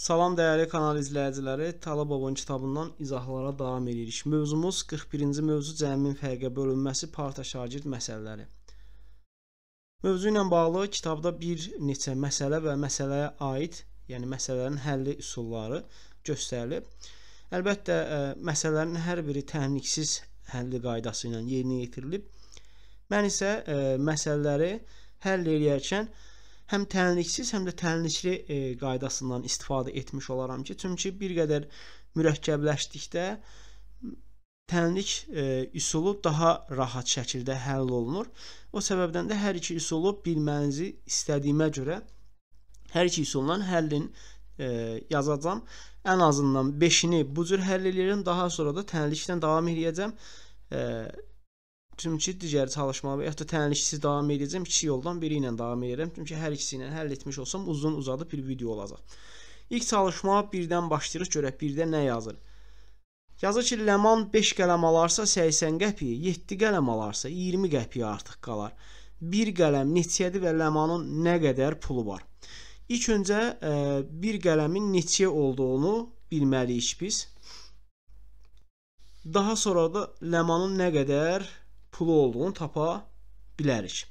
Salam dəyərli kanal izləyiciləri, Talabovun kitabından izahlara davam edirik. Mövzumuz 41-ci mövzu cəmin fərqə bölünməsi parta şagird məsələləri. Mövzu ilə bağlı kitabda bir neçə məsələ və məsələyə aid, yəni məsələlərin həlli üsulları göstərilib. Əlbəttə, məsələlərin hər biri təhnliksiz həlli qaydası ilə yerinə yetirilib. Mən isə məsələləri həll edərkən həm tənliksiz, həm də tənlikli e, qaydasından istifadə etmiş olaram ki, çünki bir qədər mürəkkəbləşdikdə tənlik e, üsulu daha rahat şəkildə həll olunur. O səbəbdən də hər iki üsulu bilmənizi istədiyimə görə hər iki üsuldan həllin e, yazacağam. Ən azından 5-ini bu cür həll eləyirəm, daha sonra da tənlikdən davam eləyəcəm. E, Çünki digər çalışmalarımı, hətta tənlikisiz davam edəcəm, iki yoldan biri ilə davam edərəm. Çünki hər ikisi ilə həll etmiş olsam uzun uzadı bir video olacaq. İlk çalışma birdən başlayırıq, görək birdə nə yazır. Yazır ki, Ləman 5 qələm alarsa 80 qəpiyə, 7 qələm alarsa 20 qəpiyə artıq qalar. 1 qələm neçəyədir və Ləmanın nə qədər pulu var? İlk öncə 1 e, qələmin neçəyə olduğunu bilməliyik biz. Daha sonra da Ləmanın nə qədər pulu olduğunu tapa bilərik.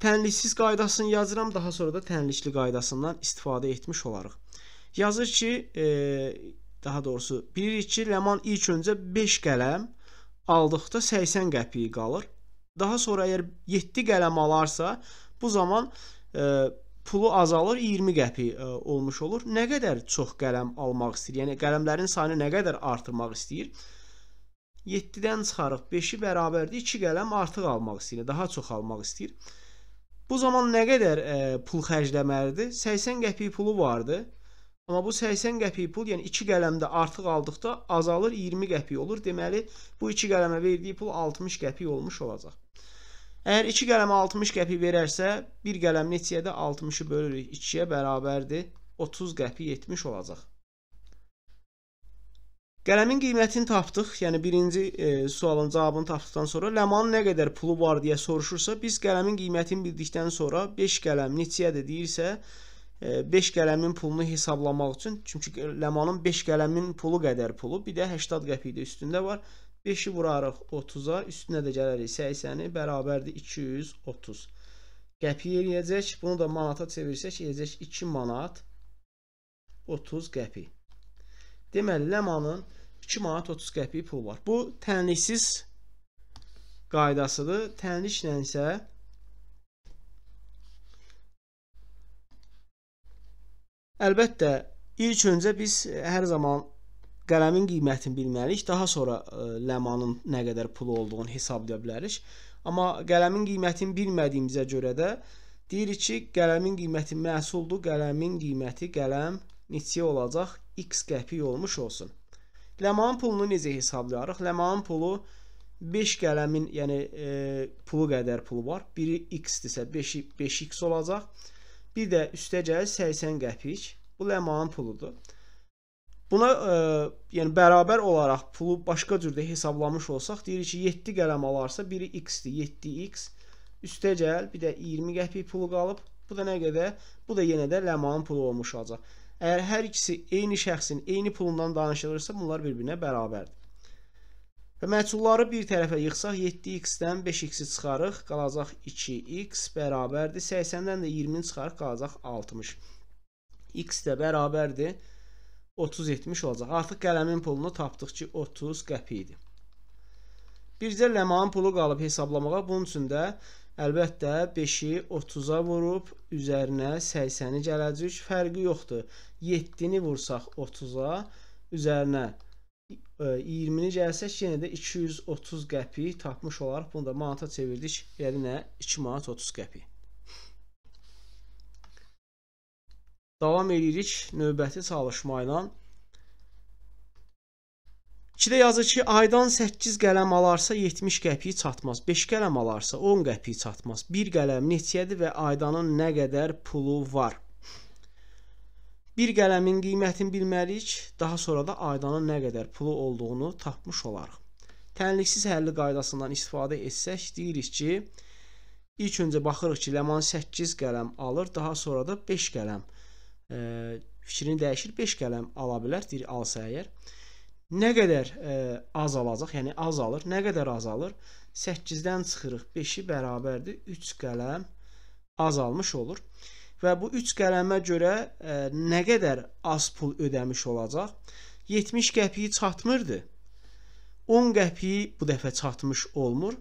Tənliksiz qaydasını yazıram, daha sonra da tənlikli qaydasından istifadə etmiş olarıq. Yazır ki, e, daha doğrusu bilirik ki, Ləman ilk öncə 5 qələm aldıqda 80 qəpiyi qalır. Daha sonra əgər 7 qələm alarsa, bu zaman e, pulu azalır, 20 qəpi e, olmuş olur. Nə qədər çox qələm almaq istəyir? Yəni qələmlərin sayını nə qədər artırmaq istəyir? 7-dən çıxarıq 5-i bərabərdir 2 qələm artıq almaq istəyir, daha çox almaq istəyir. Bu zaman nə qədər ə, e, pul xərcləməlidir? 80 qəpik pulu vardı. Amma bu 80 qəpik pul, yəni 2 qələmdə artıq aldıqda azalır 20 qəpik olur. Deməli, bu 2 qələmə verdiyi pul 60 qəpik olmuş olacaq. Əgər 2 qələmə 60 qəpik verərsə, 1 qələm neçəyə də 60-ı bölürük. 2-yə bərabərdir. 30 qəpik 70 olacaq. Qələmin qiymətini tapdıq. Yəni birinci e, sualın cavabını tapdıqdan sonra Ləmanın nə qədər pulu var deyə soruşursa, biz qələmin qiymətini bildikdən sonra 5 qələm neçəyədir deyirsə, 5 e, qələmin pulunu hesablamaq üçün, çünki Ləmanın 5 qələmin pulu qədər pulu, bir də 80 qəpik də üstündə var. 5-i vurarıq 30-a, üstünə də gələrik 80-i, bərabərdir 230. Qəpik eləyəcək, bunu da manata çevirsək, eləyəcək 2 manat 30 qəpik. Deməli, ləmanın 2 manat 30 qəpik pul var. Bu tənliksiz qaydasıdır. Tənliklə isə Əlbəttə, ilk öncə biz e, hər zaman qələmin qiymətini bilməliyik, daha sonra ə, e, ləmanın nə qədər pulu olduğunu hesablaya bilərik. Amma qələmin qiymətini bilmədiyimizə görə də deyirik ki, qələmin qiyməti məhsuldur, qələmin qiyməti qələm neçəyə olacaq? x qəpik olmuş olsun. Ləmanın pulunu necə hesablayarıq? Ləmanın pulu 5 qələmin, yəni e, pulu qədər pulu var. Biri x-dirsə 5x olacaq. Bir də üstə gəlir 80 qəpik. Bu ləmanın puludur. Buna e, yəni bərabər olaraq pulu başqa cürdə hesablamış olsaq, deyirik ki, 7 qələm alarsa biri x-dir, 7x. Üstə gəl, bir də 20 qəpik pulu qalıb. Bu da nə qədər? Bu da yenə də ləmanın pulu olmuş olacaq. Əgər hər ikisi eyni şəxsin eyni pulundan danışılırsa, bunlar bir-birinə bərabərdir. Və məhsulları bir tərəfə yığsaq 7x-dən 5x-i çıxarıq, qalacaq 2x bərabərdir. 80-dən də 20-ni çıxarıq, qalacaq 60. x də bərabərdir. 30-70 olacaq. Artıq qələmin pulunu tapdıq ki, 30 qəpiydi. Bircə ləmanın pulu qalıb hesablamağa. Bunun üçün də Əlbəttə 5-i 30-a vurub üzərinə 80-i gələcək. Fərqi yoxdur. 7-ni vursaq 30-a üzərinə 20-ni e, gəlsək yenə də 230 qəpik tapmış olaraq bunu da manata çevirdik. Yəni nə? 2 manat 30 qəpik. Davam edirik növbəti çalışma ilə. 2-də yazır ki, aydan 8 qələm alarsa 70 qəpiyi çatmaz. 5 qələm alarsa 10 qəpiyi çatmaz. 1 qələm neçəyədir və aydanın nə qədər pulu var? Bir qələmin qiymətini bilməliyik, daha sonra da aydanın nə qədər pulu olduğunu tapmış olarıq. Tənliksiz həlli qaydasından istifadə etsək, deyirik ki, ilk öncə baxırıq ki, Ləman 8 qələm alır, daha sonra da 5 qələm. E, fikrini dəyişir, 5 qələm ala bilər, deyir alsa əgər nə qədər ə, e, azalacaq? Yəni azalır. Nə qədər azalır? 8-dən çıxırıq. 5-i bərabərdir 3 qələm azalmış olur. Və bu 3 qələmə görə ə, e, nə qədər az pul ödəmiş olacaq? 70 qəpiyi çatmırdı. 10 qəpiyi bu dəfə çatmış olmur.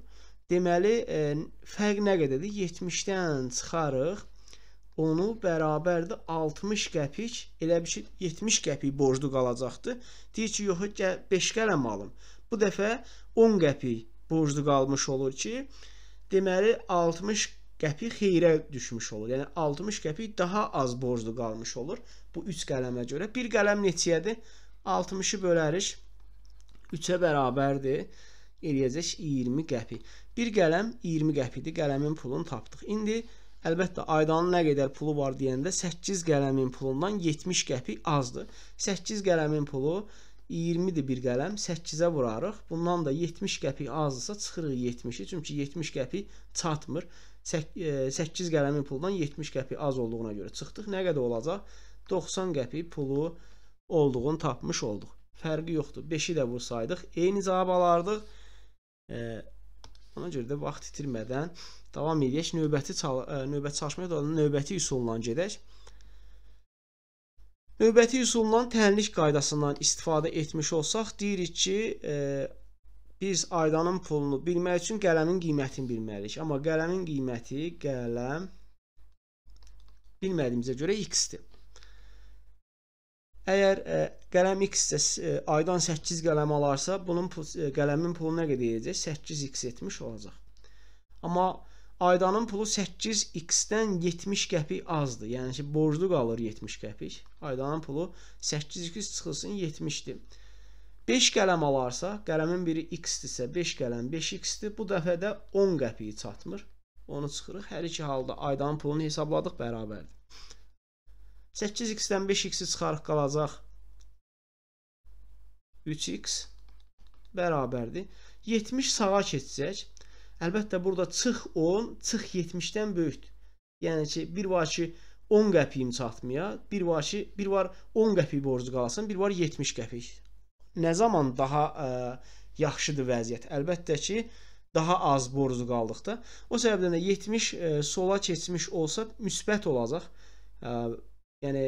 Deməli, ə, e, fərq nə qədərdir? 70-dən çıxarıq onu bərabərdir 60 qəpik, elə bir şey 70 qəpik borclu qalacaqdı. Deyir ki, yox, gəl 5 qələm alım. Bu dəfə 10 qəpik borclu qalmış olur ki, deməli 60 qəpik xeyrə düşmüş olur. Yəni 60 qəpik daha az borclu qalmış olur bu 3 qələmə görə. 1 qələm neçəyədir? 60-ı bölərik 3-ə bərabərdir. Eləyəcək 20 qəpik. 1 qələm 20 qəpikdir. Qələmin pulunu tapdıq. İndi Əlbəttə aydanın nə qədər pulu var deyəndə 8 qələmin pulundan 70 qəpik azdır. 8 qələmin pulu 20-dir bir qələm, 8-ə vurarıq. Bundan da 70 qəpik azdırsa çıxırıq 70-i, çünki 70 qəpik çatmır. 8 e, qələmin puldan 70 qəpik az olduğuna görə çıxdıq. Nə qədər olacaq? 90 qəpik pulu olduğunu tapmış olduq. Fərqi yoxdur. 5-i də vursaydıq eyni cavab alardıq. E, Ona görə də vaxt itirmədən davam edək. Növbəti çal e, növbəti çalışmaya da növbəti üsulundan gedək. Növbəti üsulundan tənlik qaydasından istifadə etmiş olsaq, deyirik ki, e, biz aydanın pulunu bilmək üçün qələmin qiymətini bilməliyik. Amma qələmin qiyməti qələm bilmədiyimizə görə x-dir. Əgər ə, e, qələm x isə ə, e, aydan 8 qələm alarsa, bunun pul, ə, e, qələmin pulu nə qədər edəcək? 8x etmiş olacaq. Amma aydanın pulu 8x-dən 70 qəpik azdır. Yəni ki, borclu qalır 70 qəpik. Aydanın pulu 8x çıxılsın 70-dir. 5 qələm alarsa, qələmin biri x-dirsə, 5 qələm 5x-dir. Bu dəfə də 10 qəpiyi çatmır. Onu çıxırıq. Hər iki halda aydanın pulunu hesabladıq bərabərdir. 8x-dən 5x-i çıxarıq qalacaq 3x bərabərdir. 70 sağa keçsək, əlbəttə burada çıx 10, çıx 70-dən böyükdür. Yəni ki, bir var ki 10 qəpiyim çatmaya, bir var ki, bir var 10 qəpik borcu qalsın, bir var 70 qəpik. Nə zaman daha ə, e, yaxşıdır vəziyyət? Əlbəttə ki, daha az borcu qaldıqda. O səbəbdən də 70 ə, e, sola keçmiş olsa müsbət olacaq. Ə, e, yəni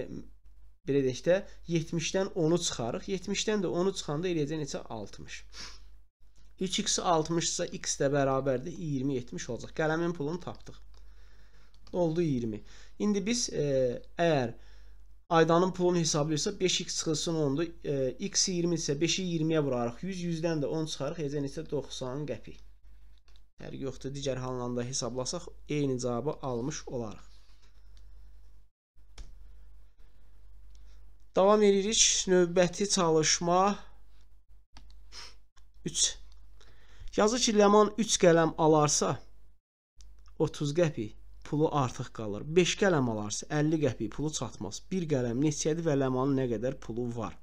belə deyək də 70-dən 10-u çıxarıq. 70-dən də 10-u çıxanda eləyəcək neçə? 60. 3x 60 isə x də bərabərdir 20 70 olacaq. Qələmin pulunu tapdıq. Oldu 20. İndi biz e, əgər Aydanın pulunu hesablayırsa 5x çıxılsın 10-dur. E, x 20 isə 5-i 20-yə vurarıq. 100 100-dən də 10 çıxarıq. Eləcə neçə 90 qəpik. Fərq yoxdur. Digər hallarda hesablasaq eyni cavabı almış olarıq. Davam edirik. Növbəti çalışma 3. Yazı ki, Ləman 3 qələm alarsa 30 qəpik pulu artıq qalır. 5 qələm alarsa 50 qəpik pulu çatmaz. 1 qələm neçədir və Ləmanın nə qədər pulu var?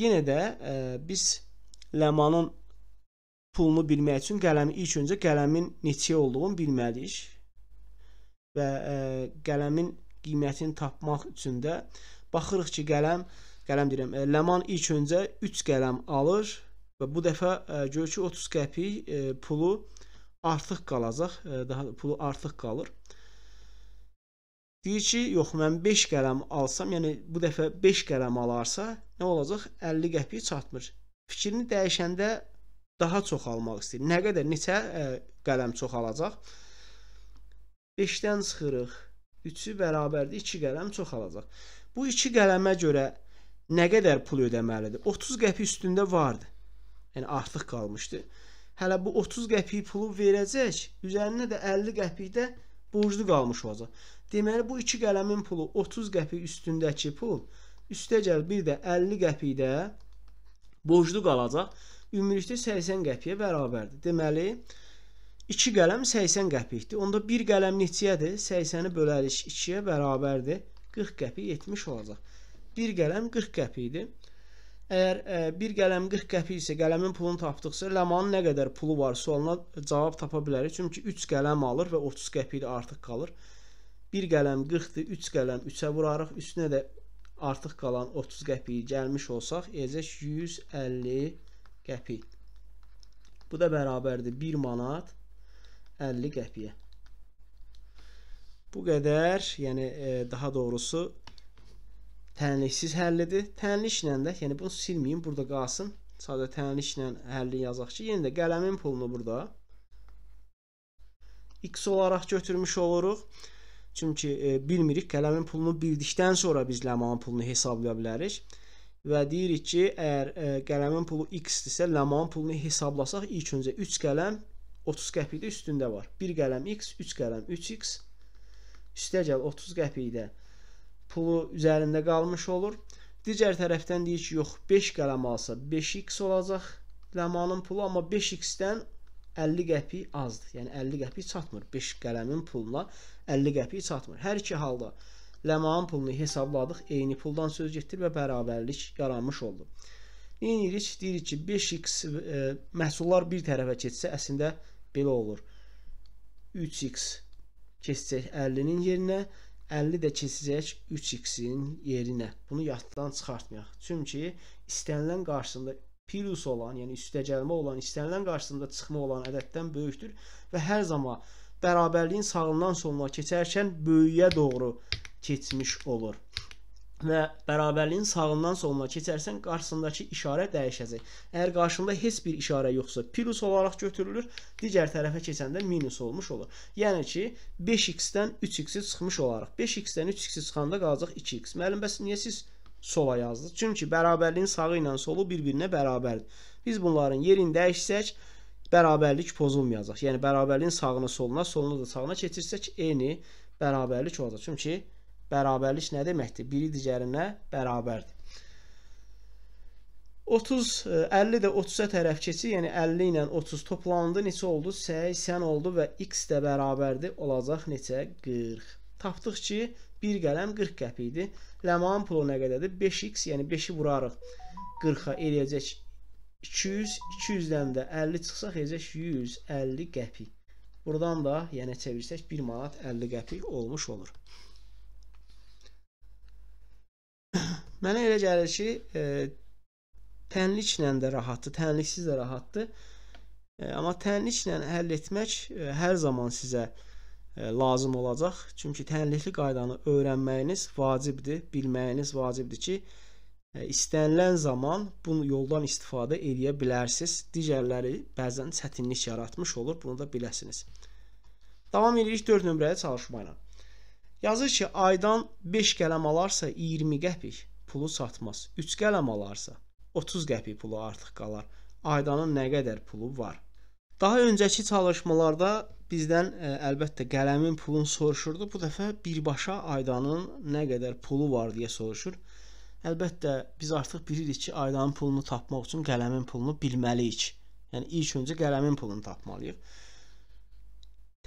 Yenə də ə, e, biz Ləmanın pulunu bilmək üçün qələmi ilk öncə qələmin neçəyə olduğunu bilməliyik və ə, e, qələmin qiymətini tapmaq üçün də baxırıq ki, qələm, qələm deyirəm, e, Ləman ilk öncə 3 qələm alır və bu dəfə e, görür ki, 30 qəpik e, pulu artıq qalacaq, daha pulu artıq qalır. Deyir ki, yox mən 5 qələm alsam, yəni bu dəfə 5 qələm alarsa, nə olacaq? 50 qəpik çatmır. Fikrini dəyişəndə daha çox almaq istəyir. Nə qədər neçə ə, qələm çoxalacaq? 5-dən çıxırıq. 3-ü bərabərdir 2 qələm çoxalacaq. Bu 2 qələmə görə nə qədər pul ödəməlidir? 30 qəpik üstündə vardı. Yəni artıq qalmışdı. Hələ bu 30 qəpik pulu verəcək, üzərinə də 50 qəpik də borclu qalmış olacaq. Deməli bu 2 qələmin pulu 30 qəpik üstündəki pul üstəgəl bir də 50 qəpik də borclu qalacaq. Ümumilikdə 80 qəpiyə bərabərdir. Deməli 2 qələm 80 qəpikdir. Onda 1 qələm neçəyədir? 80-i bölərik 2-yə bərabərdir. 40 qəpik 70 olacaq. 1 qələm 40 qəpikdir. Əgər ə, e, bir qələm 40 qəpik isə qələmin pulunu tapdıqsa, ləmanın nə qədər pulu var sualına cavab tapa bilərik. Çünki 3 qələm alır və 30 qəpik də artıq qalır. 1 qələm 40-dır, 3 qələm 3-ə vurarıq. Üstünə də artıq qalan 30 qəpiyi gəlmiş olsaq, edəcək 150 qəpik. Bu da bərabərdir 1 manat 50 qəpiyə. Bu qədər, yəni e, daha doğrusu tənliksiz həllidir. Tənliklə də, yəni bunu silməyin, burada qalsın. Sadə tənliklə həlli yazaq ki, yenə də qələmin pulunu burada x olaraq götürmüş oluruq. Çünki e, bilmirik, qələmin pulunu bildikdən sonra biz ləmanın pulunu hesablaya bilərik. Və deyirik ki, əgər e, qələmin pulu x-dirsə, ləmanın pulunu hesablasaq, ilk öncə 3 qələm 30 qəpikdə üstündə var. 1 qələm x, 3 qələm 3x. Üstə gəl 30 qəpikdə pulu üzərində qalmış olur. Digər tərəfdən deyir ki, yox 5 qələm alsa 5x olacaq ləmanın pulu, amma 5x-dən 50 qəpik azdır. Yəni 50 qəpik çatmır. 5 qələmin puluna 50 qəpik çatmır. Hər iki halda ləmanın pulunu hesabladıq, eyni puldan söz getdir və bərabərlik yaranmış oldu. Nə edirik? Deyirik ki, 5x e, məhsullar bir tərəfə keçsə, əslində belə olur. 3x keçəcək 50-nin yerinə, 50 də keçəcək 3x-in yerinə. Bunu yaddan çıxartmayaq. Çünki istənilən qarşısında plus olan, yəni üstə gəlmə olan, istənilən qarşısında çıxma olan ədəddən böyükdür və hər zaman bərabərliyin sağından soluna keçərkən böyüyə doğru keçmiş olur və bərabərliyin sağından soluna keçərsən qarşısındakı işarə dəyişəcək. Əgər qarşında heç bir işarə yoxsa plus olaraq götürülür, digər tərəfə keçəndə minus olmuş olur. Yəni ki, 5x-dən 3x-i çıxmış olaraq. 5x-dən 3x-i çıxanda qalacaq 2x. Müəllim, bəs niyə siz sola yazdınız? Çünki bərabərliyin sağı ilə solu bir-birinə bərabərdir. Biz bunların yerini dəyişsək, bərabərlik pozulmayacaq. Yəni bərabərliyin sağını soluna, solunu da sağına keçirsək, eyni bərabərlik olacaq. Çünki Bərabərlik nə deməkdir? Biri digərinə bərabərdir. 30, 50 e, də 30-a tərəf keçir, yəni 50 ilə 30 toplandı, neçə oldu? 80 oldu və x də bərabərdir, olacaq neçə? 40. Tapdıq ki, bir qələm 40 qəpik idi. Ləman pulu nə qədərdir? 5x, yəni 5-i vurarıq 40-a eləyəcək 200, 200-dən də 50 çıxsaq eləyəcək 150 qəpik. Buradan da, yəni çevirsək 1 manat 50 qəpik olmuş olur. Mənə elə gəlir ki, e, tənliklə də rahatdır, tənliksiz də rahatdır. E, amma tənliklə həll etmək e, hər zaman sizə e, lazım olacaq. Çünki tənlikli qaydanı öyrənməyiniz vacibdir, bilməyiniz vacibdir ki, e, istənilən zaman bu yoldan istifadə edə bilərsiniz. Digərləri bəzən çətinlik yaratmış olur, bunu da biləsiniz. Davam edirik 4 nömrəyə çalışma ilə. Yazır ki, aydan 5 qələm alarsa 20 qəpik, pulu çatmaz. 3 qələm alarsa 30 qəpik pulu artıq qalar. Aydanın nə qədər pulu var? Daha öncəki çalışmalarda bizdən ə, e, əlbəttə qələmin pulunu soruşurdu. Bu dəfə birbaşa Aydanın nə qədər pulu var deyə soruşur. Əlbəttə biz artıq bilirik ki, Aydanın pulunu tapmaq üçün qələmin pulunu bilməliyik. Yəni ilk öncə qələmin pulunu tapmalıyıq.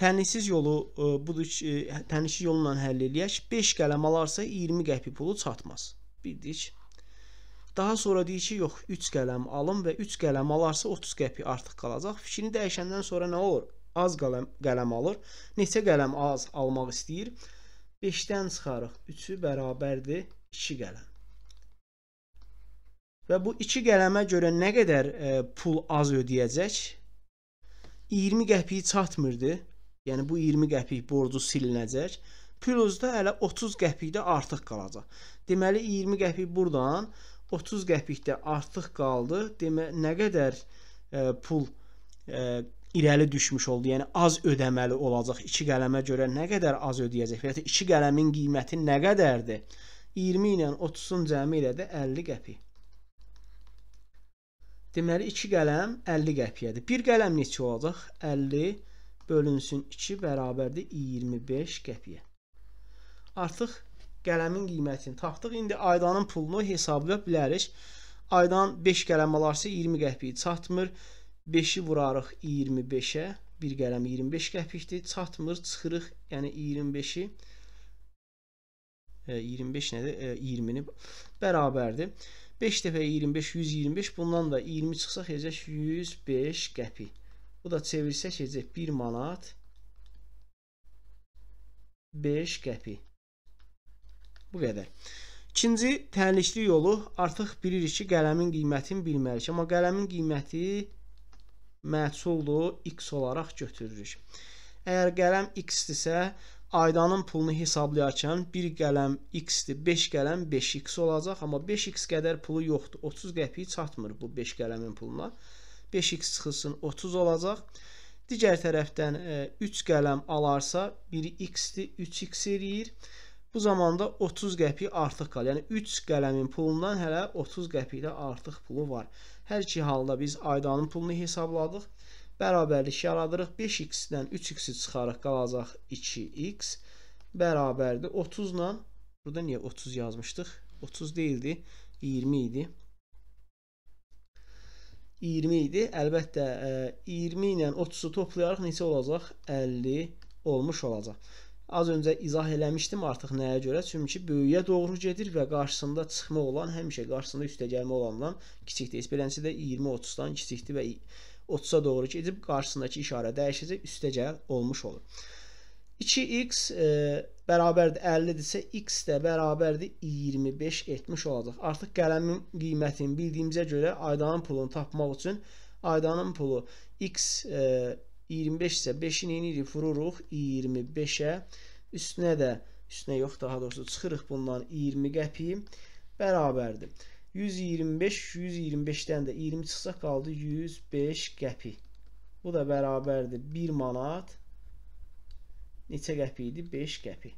Tənisiz yolu ə, e, budur ki, e, tənisiz yolla həll eləyək. 5 qələm alarsa 20 qəpik pulu çatmaz bildik. Daha sonra deyir ki, yox, 3 qələm alım və 3 qələm alarsa 30 qəpi artıq qalacaq. Fikrini dəyişəndən sonra nə olur? Az qələm, qələm alır. Neçə qələm az almaq istəyir? 5-dən çıxarıq. 3-ü bərabərdir 2 qələm. Və bu 2 qələmə görə nə qədər e, pul az ödəyəcək? 20 qəpiyi çatmırdı. Yəni bu 20 qəpik borcu silinəcək. Plus-da hələ 30 qəpikdə artıq qalacaq. Deməli 20 qəpik burdan, 30 qəpikdə artıq qaldı. Demə nə qədər ə, e, pul ə, e, irəli düşmüş oldu. Yəni az ödəməli olacaq. 2 qələmə görə nə qədər az ödəyəcək? Və ya 2 qələmin qiyməti nə qədərdir? 20 ilə 30-un cəmi ilə də 50 qəpik. Deməli 2 qələm 50 qəpiyədir. 1 qələm neçə olacaq? 50 bölünsün 2 bərabərdir 25 qəpiyə artıq qələmin qiymətini tapdıq. İndi aydanın pulunu hesablaya bilərik. Aydan 5 qələm alarsa 20 qəpiyi çatmır. 5-i vurarıq 25-ə. 1 qələm 25 qəpikdir. Çatmır, çıxırıq, yəni 25-i 25 e, nədir? 20-ni e, bərabərdir. 5 dəfə 25 125, bundan da 20 çıxsa xeyəcək 105 qəpik. Bu da çevirsək xeyəcək 1 manat 5 qəpik. Bu qədər. İkinci tənlikli yolu artıq bilirik ki, qələmin qiymətini bilmərik. Amma qələmin qiyməti məhsuldur, x olaraq götürürük. Əgər qələm x-dirsə, aydanın pulunu hesablayarkən bir qələm x-dir, 5 qələm 5x olacaq, amma 5x qədər pulu yoxdur. 30 qəpiyi çatmır bu 5 qələmin puluna. 5x çıxılsın 30 olacaq. Digər tərəfdən 3 e, qələm alarsa, biri x-dir, 3x eləyir. Bu zamanda 30 qəpik artıq qalır. Yəni 3 qələmin pulundan hələ 30 qəpikdə artıq pulu var. Hər iki halda biz aydanın pulunu hesabladıq. Bərabərlik yaradırıq. 5x-dən 3x-i çıxarıq, qalacaq 2x bərabərdir 30 ilə. Burada niyə 30 yazmışdıq? 30 deyildi, 20 idi. 20 idi. Əlbəttə 20 e, ilə 30-u toplayaraq necə olacaq? 50 olmuş olacaq. Az öncə izah eləmişdim artıq nəyə görə? Çünki böyüyə doğru gedir və qarşısında çıxma olan həmişə qarşısında üstəgəlmə olandan kiçikdir. Esperansi də 20-30-dan kiçikdir və 30-a doğru gedib qarşısındakı işarə dəyişəcək, üstəgəl olmuş olur. 2x e, bərabərdir 50-dirsə, x də bərabərdir 25 etmiş olacaq. Artıq qələmin qiymətini bildiyimizə görə aydanın pulunu tapmaq üçün aydanın pulu x e, 25 isə 5-i neynirik? Vururuq 25-ə. Üstünə də, üstünə yox daha doğrusu çıxırıq bundan 20 qəpi bərabərdir. 125, 125-dən də 20 çıxsa qaldı 105 qəpi. Bu da bərabərdir 1 manat. Neçə qəpi idi? 5 qəpi.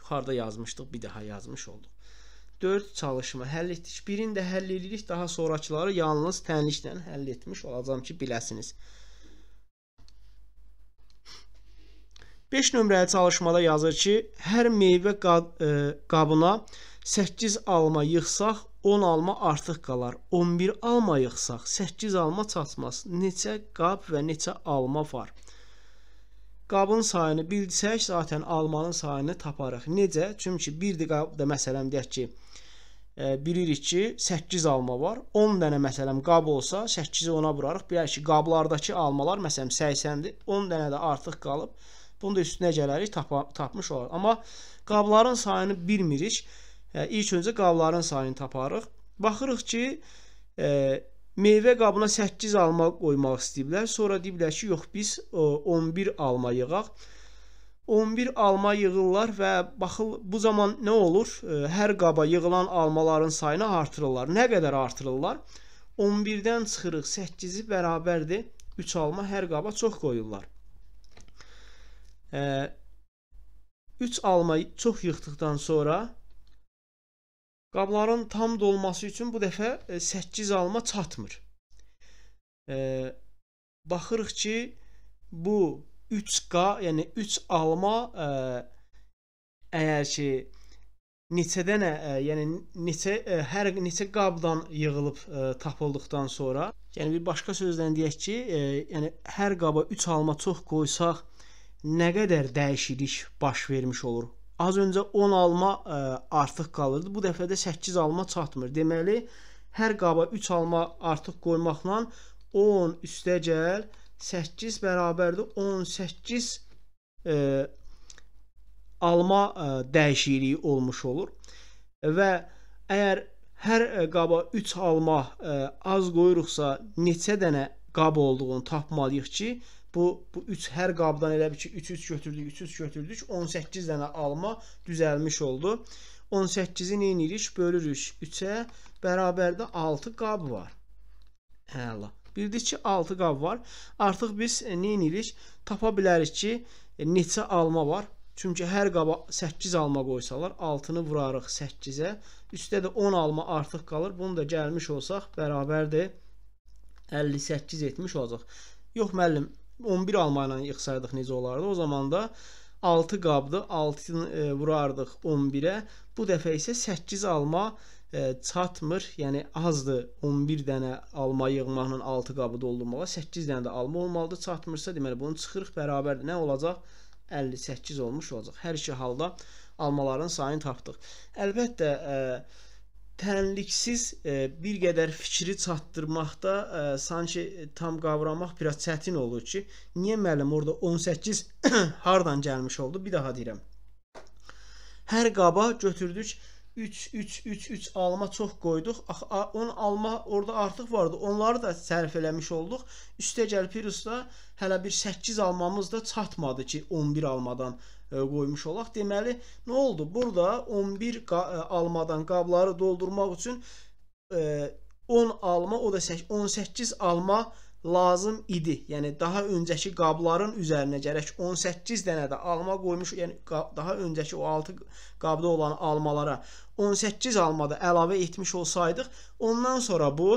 Yuxarıda yazmışdıq, bir daha yazmış olduq. 4 çalışma həll etdik. Birini də həll edirik, daha sonrakıları yalnız tənliklə həll etmiş olacağam ki, biləsiniz. 5 nömrəli çalışmada yazır ki, hər meyvə e, qabına 8 alma yığsaq 10 alma artıq qalar. 11 alma yığsaq 8 alma çatmaz. Neçə qab və neçə alma var? Qabın sayını bilsək, zaten almanın sayını taparıq. Necə? Çünki 1-dir qabda məsələn deyək ki, e, bilirik ki, 8 alma var. 10 dənə məsələn qab olsa, 8-i 10-a vurarıq. Bilərik ki, qablardakı almalar məsələn 80-dir. 10 dənə də artıq qalıb. Bunu da üstünə gələrik, tapa, tapmış olarıq. Amma qabların sayını bilmirik. Hə, ilk öncə qabların sayını taparıq. Baxırıq ki, e, meyvə qabına 8 alma qoymaq istəyiblər. Sonra deyiblər ki, yox biz e, 11 alma yığaq. 11 alma yığırlar və baxıl bu zaman nə olur? E, hər qaba yığılan almaların sayını artırırlar. Nə qədər artırırlar? 11-dən çıxırıq, 8-i bərabərdir. 3 alma hər qaba çox qoyurlar. 3 e, alma çox yığdıqdan sonra qabların tam dolması üçün bu dəfə 8 e, alma çatmır. E, baxırıq ki, bu 3Q, yəni 3 alma e, əgər ki neçə dənə, ə, e, yəni neçə ə, e, hər neçə qabdan yığılıb ə, tapıldıktan sonra, yəni bir başqa sözlə deyək ki, ə, yəni hər qaba 3 alma çox qoysaq, nə qədər dəyişiklik baş vermiş olur. Az öncə 10 alma ə, e, artıq qalırdı. Bu dəfə də 8 alma çatmır. Deməli, hər qaba 3 alma artıq qoymaqla 10 üstəgəl 8 bərabərdir 18 ə, e, alma ə, e, dəyişikliyi olmuş olur. Və əgər hər ə, qaba 3 alma ə, az qoyuruqsa, neçə dənə qab olduğunu tapmalıyıq ki, Bu, bu 3 hər qabdan elə bir ki, 3-3 götürdük, 3-3 götürdük. 18 dənə alma düzəlmiş oldu. 18-i nə edirik? Bölürük 3-ə. Bərabərdə 6 qab var. Əla. Hə Bildik ki, 6 qab var. Artıq biz e, nə edirik? Tapa bilərik ki, e, neçə alma var. Çünki hər qaba 8 alma qoysalar, 6-nı vurarıq 8-ə. Üstdə də 10 alma artıq qalır. Bunu da gəlmiş olsaq bərabərdir. 58 etmiş olacaq. Yox müəllim, 11 alma ilə yığsaydıq necə olardı? O zaman da 6 qabdı, 6-nı e, vurardıq 11-ə. Bu dəfə isə 8 alma e, çatmır. Yəni azdır 11 dənə alma yığmaqla 6 qabı doldurmağa. 8 dənə də alma olmalıdır. Çatmırsa deməli bunun çıxırıq bərabərdir. Nə olacaq? 58 olmuş olacaq. Hər iki halda almaların sayını tapdıq. Əlbəttə, e, tənliksiz e, bir qədər fikri çatdırmaqda e, sanki e, tam qavramaq biraz çətin olur ki, niyə müəllim orada 18 hardan gəlmiş oldu? Bir daha deyirəm. Hər qaba götürdük 3 3 3 3 alma çox qoyduq. Axı 10 alma orada artıq vardı. Onları da sərf eləmiş olduq. Üstəgəl Pirusda hələ bir 8 almamız da çatmadı ki, 11 almadan e, qoymuş olaq. Deməli, nə oldu? Burada 11 qa e, almadan qabları doldurmaq üçün 10 e, alma, o da 18 alma lazım idi. Yəni daha öncəki qabların üzərinə gərək 18 dənə də alma qoymuş, yəni daha öncəki o 6 qabda olan almalara 18 almada əlavə etmiş olsaydıq, ondan sonra bu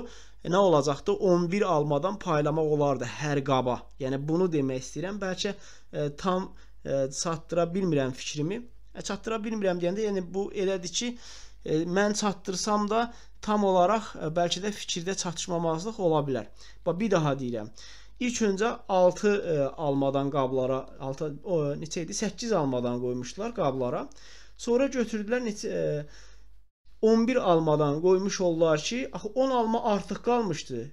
e, nə olacaqdı? 11 almadan paylamaq olardı hər qaba. Yəni bunu demək istəyirəm. Bəlkə ə, e, tam ə, e, çatdıra bilmirəm fikrimi. Ə, çatdıra bilmirəm deyəndə, yəni bu elədir ki, ə, mən çatdırsam da tam olaraq e, bəlkə də fikirdə çatışmamazlıq ola bilər. Bax bir daha deyirəm. İlk öncə 6 e, almadan qablara, 6 o, neçə idi? 8 almadan qoymuşdular qablara. Sonra götürdülər neçə e, 11 almadan qoymuş oldular ki, axı 10 alma artıq qalmışdı.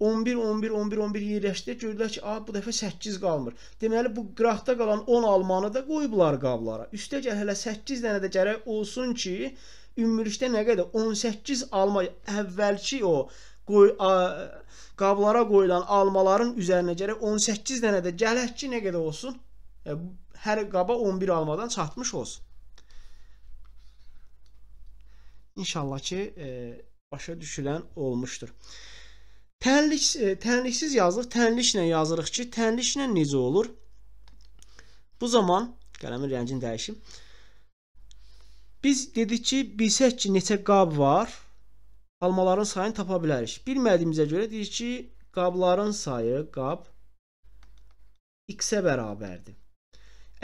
11 11 11 11 yerləşdi. Gördülər ki, a bu dəfə 8 qalmır. Deməli bu qıraqda qalan 10 almanı da qoyublar qablara. Üstə gəl hələ 8 dənə də gərək olsun ki, ümumilikdə nə qədər 18 alma əvvəlki o qoy a, qablara qoyulan almaların üzərinə gərək 18 dənə də gələk ki, nə qədər olsun? E, hər qaba 11 almadan çatmış olsun. İnşallah ki, e, başa düşülən olmuşdur. Tənlik e, tənliksiz yazılır. Tənliklə yazırıq ki, tənliklə necə olur? Bu zaman qələmin rəngini dəyişim. Biz dedik ki, bilsək ki, neçə qab var, almaların sayını tapa bilərik. Bilmədiyimizə görə deyir ki, qabların sayı, qab x-ə bərabərdir.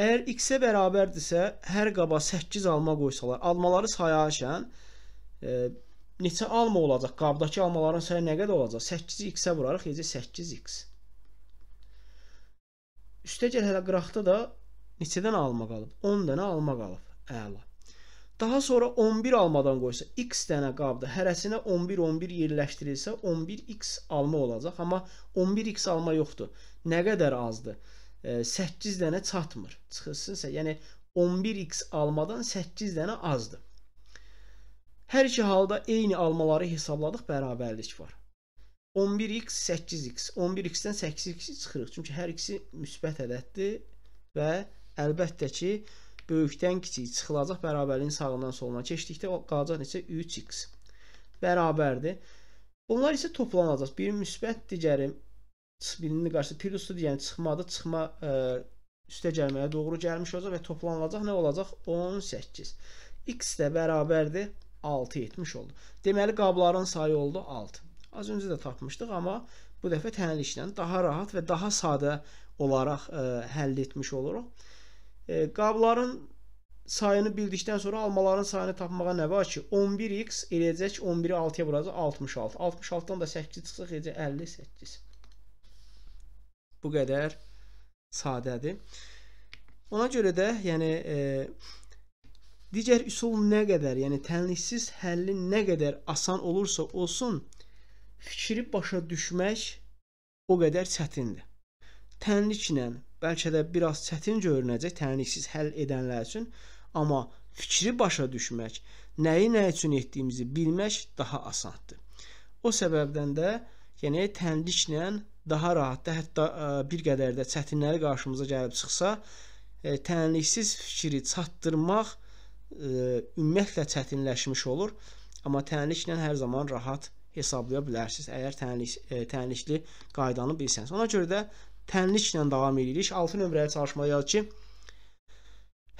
Əgər x-ə bərabərdirsə, hər qaba 8 alma qoysalar, almaları sayarkən e, neçə alma olacaq? Qabdakı almaların sayı nə qədər olacaq? 8-i x-ə vurarıq, necə 8x. Üstə gəl hələ qıraqda da neçədən alma qalıb? 10 dənə alma qalıb. Əla. Daha sonra 11 almadan qoysa, x dənə qabda hərəsinə 11-11 yerləşdirilsə 11x alma olacaq. Amma 11x alma yoxdur. Nə qədər azdır? 8 e, dənə çatmır. Çıxılsınsa, yəni 11x almadan 8 dənə azdır. Hər iki halda eyni almaları hesabladıq, bərabərlik var. 11x, 8x. 11x-dən 8x-i çıxırıq. Çünki hər ikisi müsbət ədəddir və əlbəttə ki, böyükdən kiçik çıxılacaq bərabərin sağından soluna keçdikdə qalacaq neçə 3x bərabərdir. Bunlar isə toplanacaq. Biri müsbət, digəri birinin qarşı plusdur, yəni çıxmadı, çıxma ə, e, üstə gəlməyə doğru gəlmiş olacaq və toplanılacaq nə olacaq? 18. x də bərabərdir 6 70 oldu. Deməli qabların sayı oldu 6. Az öncə də tapmışdıq, amma bu dəfə tənliklə daha rahat və daha sadə olaraq ə, e, həll etmiş oluruq. E, qabların sayını bildikdən sonra almaların sayını tapmağa nə var ki? 11x eləyəcək 11-i 6-ya vuracaq 66. 66-dan da 8 çıxsaq eləcək 58. Bu qədər sadədir. Ona görə də, yəni e, digər üsul nə qədər, yəni tənliksiz həlli nə qədər asan olursa olsun, fikri başa düşmək o qədər çətindir. Tənliklə bəlkə də biraz çətin görünəcək təniksiz həll edənlər üçün, amma fikri başa düşmək, nəyi nə üçün etdiyimizi bilmək daha asandır. O səbəbdən də, yəni tənliklə daha rahat, hətta e, bir qədər də çətinləri qarşımıza gəlib çıxsa, e, tənliksiz fikri çatdırmaq e, ümumiyyətlə çətinləşmiş olur, amma tənliklə hər zaman rahat hesablaya bilərsiniz. Əgər tənlik, tənlikli qaydanı bilsəniz. Ona görə də tənliklə davam edirik. 6 nömrəli çalışmada yazır ki,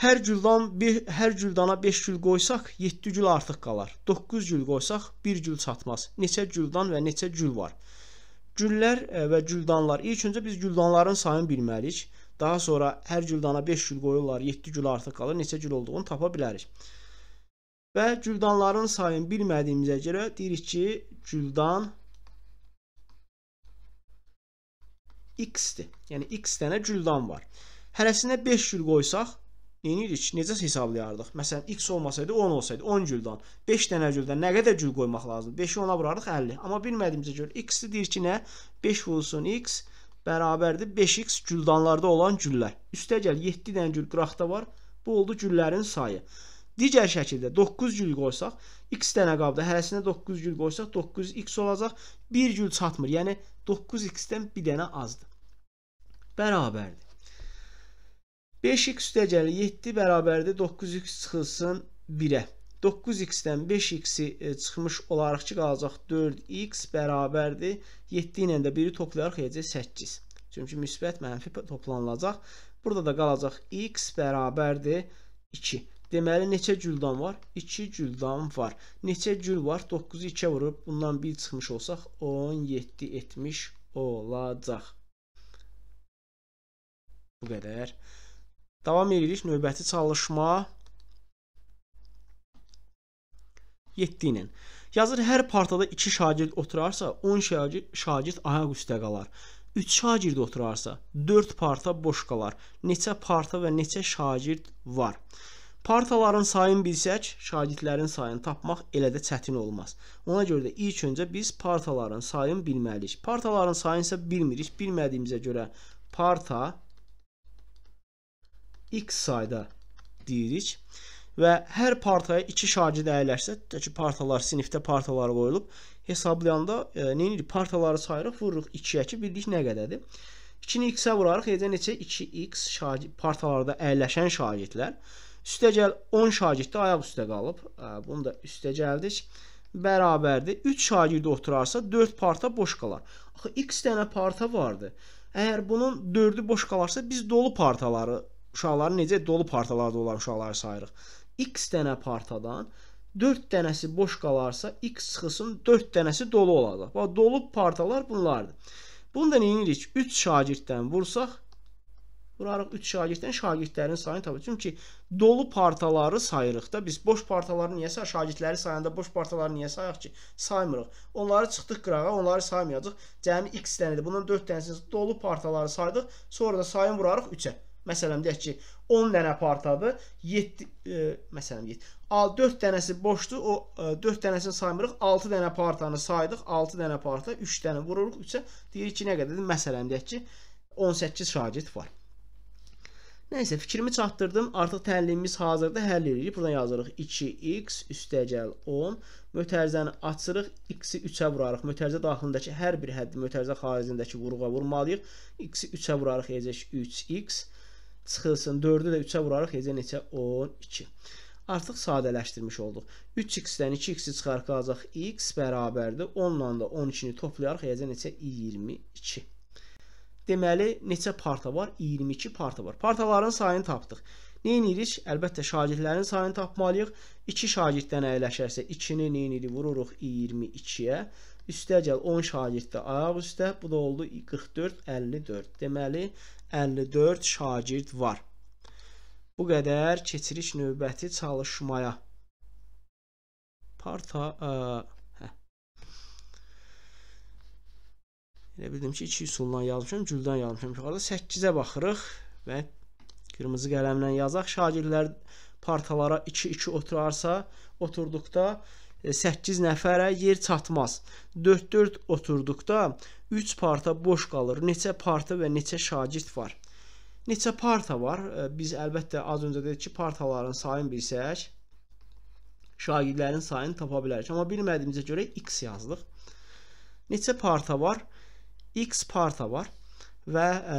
hər güldan bir hər güldana 5 gül qoysaq, 7 gül artıq qalar. 9 gül qoysaq, 1 gül çatmaz. Neçə güldan və neçə gül var? Güllər e, və güldanlar. İlk öncə biz güldanların sayını bilməliyik. Daha sonra hər güldana 5 gül qoyurlar, 7 gül artıq qalır. Neçə gül olduğunu tapa bilərik. Və güldanların sayını bilmədiyimizə görə deyirik ki, güldan x-dir. Yəni x dənə cüldan var. Hərəsinə 5 gül qoysaq, Neyinirik? Necə hesablayardıq? Məsələn, x olmasaydı 10 olsaydı, 10 güldan, 5 dənə güldən nə qədər gül qoymaq lazımdır? 5-i 10-a vurarıq 50. Amma bilmədiyimizə görə x-dir deyir ki, nə? 5 vurulsun x bərabərdir 5x güldanlarda olan güllər. Üstə gəl 7 dənə gül qıraqda var. Bu oldu güllərin sayı. Digər şəkildə 9 gül qoysaq, x dənə qabda hərəsinə 9 gül qoysaq, 9x olacaq. 1 gül çatmır. Yəni 9x-dən 1 dənə azdır bərabərdir. 5x üstəgəli 7 bərabərdir 9x çıxılsın 1-ə. 9x-dən 5x-i çıxmış olaraq ki, qalacaq 4x bərabərdir. 7 ilə də 1-i toplayaraq eləcək 8. Çünki müsbət mənfi toplanılacaq. Burada da qalacaq x bərabərdir 2. Deməli, neçə güldan var? 2 güldan var. Neçə gül var? 9-u 2-ə vurub, bundan 1 çıxmış olsaq, 17 etmiş olacaq. Bu qədər. Davam edirik növbəti çalışma 7 ilə. Yazır hər partada 2 şagird oturarsa, 10 şagird, şagird ayaq üstə qalar. 3 şagird oturarsa, 4 parta boş qalar. Neçə parta və neçə şagird var? Partaların sayını bilsək, şagirdlərin sayını tapmaq elə də çətin olmaz. Ona görə də ilk öncə biz partaların sayını bilməliyik. Partaların sayını isə bilmirik. Bilmədiyimizə görə parta x sayda deyirik və hər partaya 2 şagird əyləşsə, tutaq ki, partalar sinifdə partalar qoyulub, hesablayanda e, nə edirik? Partaları sayırıq, vururuq 2-yə ki, bildik nə qədərdir. 2-ni x-ə vurarıq, edəcək neçə? 2x şagird partalarda əyləşən şagirdlər. Üstə gəl 10 şagird də ayaq üstə qalıb. E, bunu da üstə gəldik. Bərabərdir. 3 şagird oturarsa 4 parta boş qalar. Axı x dənə parta vardı. Əgər bunun 4-ü boş qalarsa biz dolu partaları uşaqları necə dolu partalarda olan uşaqları sayırıq. X dənə partadan 4 dənəsi boş qalarsa, X çıxısının 4 dənəsi dolu olacaq. Bax, dolu partalar bunlardır. Bunu da neyirik? 3 şagirddən vursaq, vurarıq 3 şagirddən şagirdlərin sayını tapırıq. Çünki dolu partaları sayırıq da biz boş partaları niyə sayırıq? Şagirdləri sayanda boş partaları niyə sayırıq ki? Saymırıq. Onları çıxdıq qırağa, onları saymayacaq. Cəmi x dənədir. Bundan 4 dənəsini dolu partaları saydıq. Sonra da sayın vurarıq 3-ə. Məsələn, deyək ki, 10 dənə partadır. 7 e, məsələn 7. 4 dənəsi boşdur. O e, 4 dənəsini saymırıq. 6 dənə partanı saydıq. 6 dənə parta 3 dənə vururuq 3-ə. Deyirik ki, nə qədərdir? Məsələn, deyək ki, 18 şagird var. Nəysə, fikrimi çatdırdım. Artıq təlimimiz hazırda həll edirik. Buradan yazırıq 2x üstəgəl 10. Mötərizəni açırıq, x-i 3-ə vurarıq. Mötərizə daxilindəki hər bir həddi mötərizə xaricindəki vuruğa vurmalıyıq. x-i 3-ə vurarıq, edəcək 3x çıxılsın. 4-ü də 3-ə vurarıq, necə neçə 12. Artıq sadələşdirmiş olduq. 3x-dən 2x-i çıxartacaq. x bərabərdir 10-la da 12-ni toplayarıq, necə neçə 22. Deməli, neçə parta var? 22 parta var. Partaların sayını tapdıq. Neynirik? Əlbəttə şagirdlərin sayını tapmalıyıq. 2 şagirddən əyləşərsə 2-ni neynirik? Vururuq 22-yə. 22 Üstə gəl 10 şagirddə ayaq üstə. Bu da oldu 44, 54. Deməli 54 şagird var. Bu qədər keçirik növbəti çalışmaya. Parta ə, hə. Elə bildim ki, 2 üsuldan yazmışam, güldən yazmışam. Yuxarıda 8-ə baxırıq və qırmızı qələmlə yazaq. Şagirdlər partalara 2-2 oturarsa, oturduqda 8 e, nəfərə yer çatmaz. 4-4 oturduqda 3 parta boş qalır. Neçə parta və neçə şagird var? Neçə parta var? E, biz əlbəttə az öncə dedik ki, partaların sayını bilsək, şagirdlərin sayını tapa bilərik. Amma bilmədiyimizə görə x yazdıq. Neçə parta var? x parta var və e,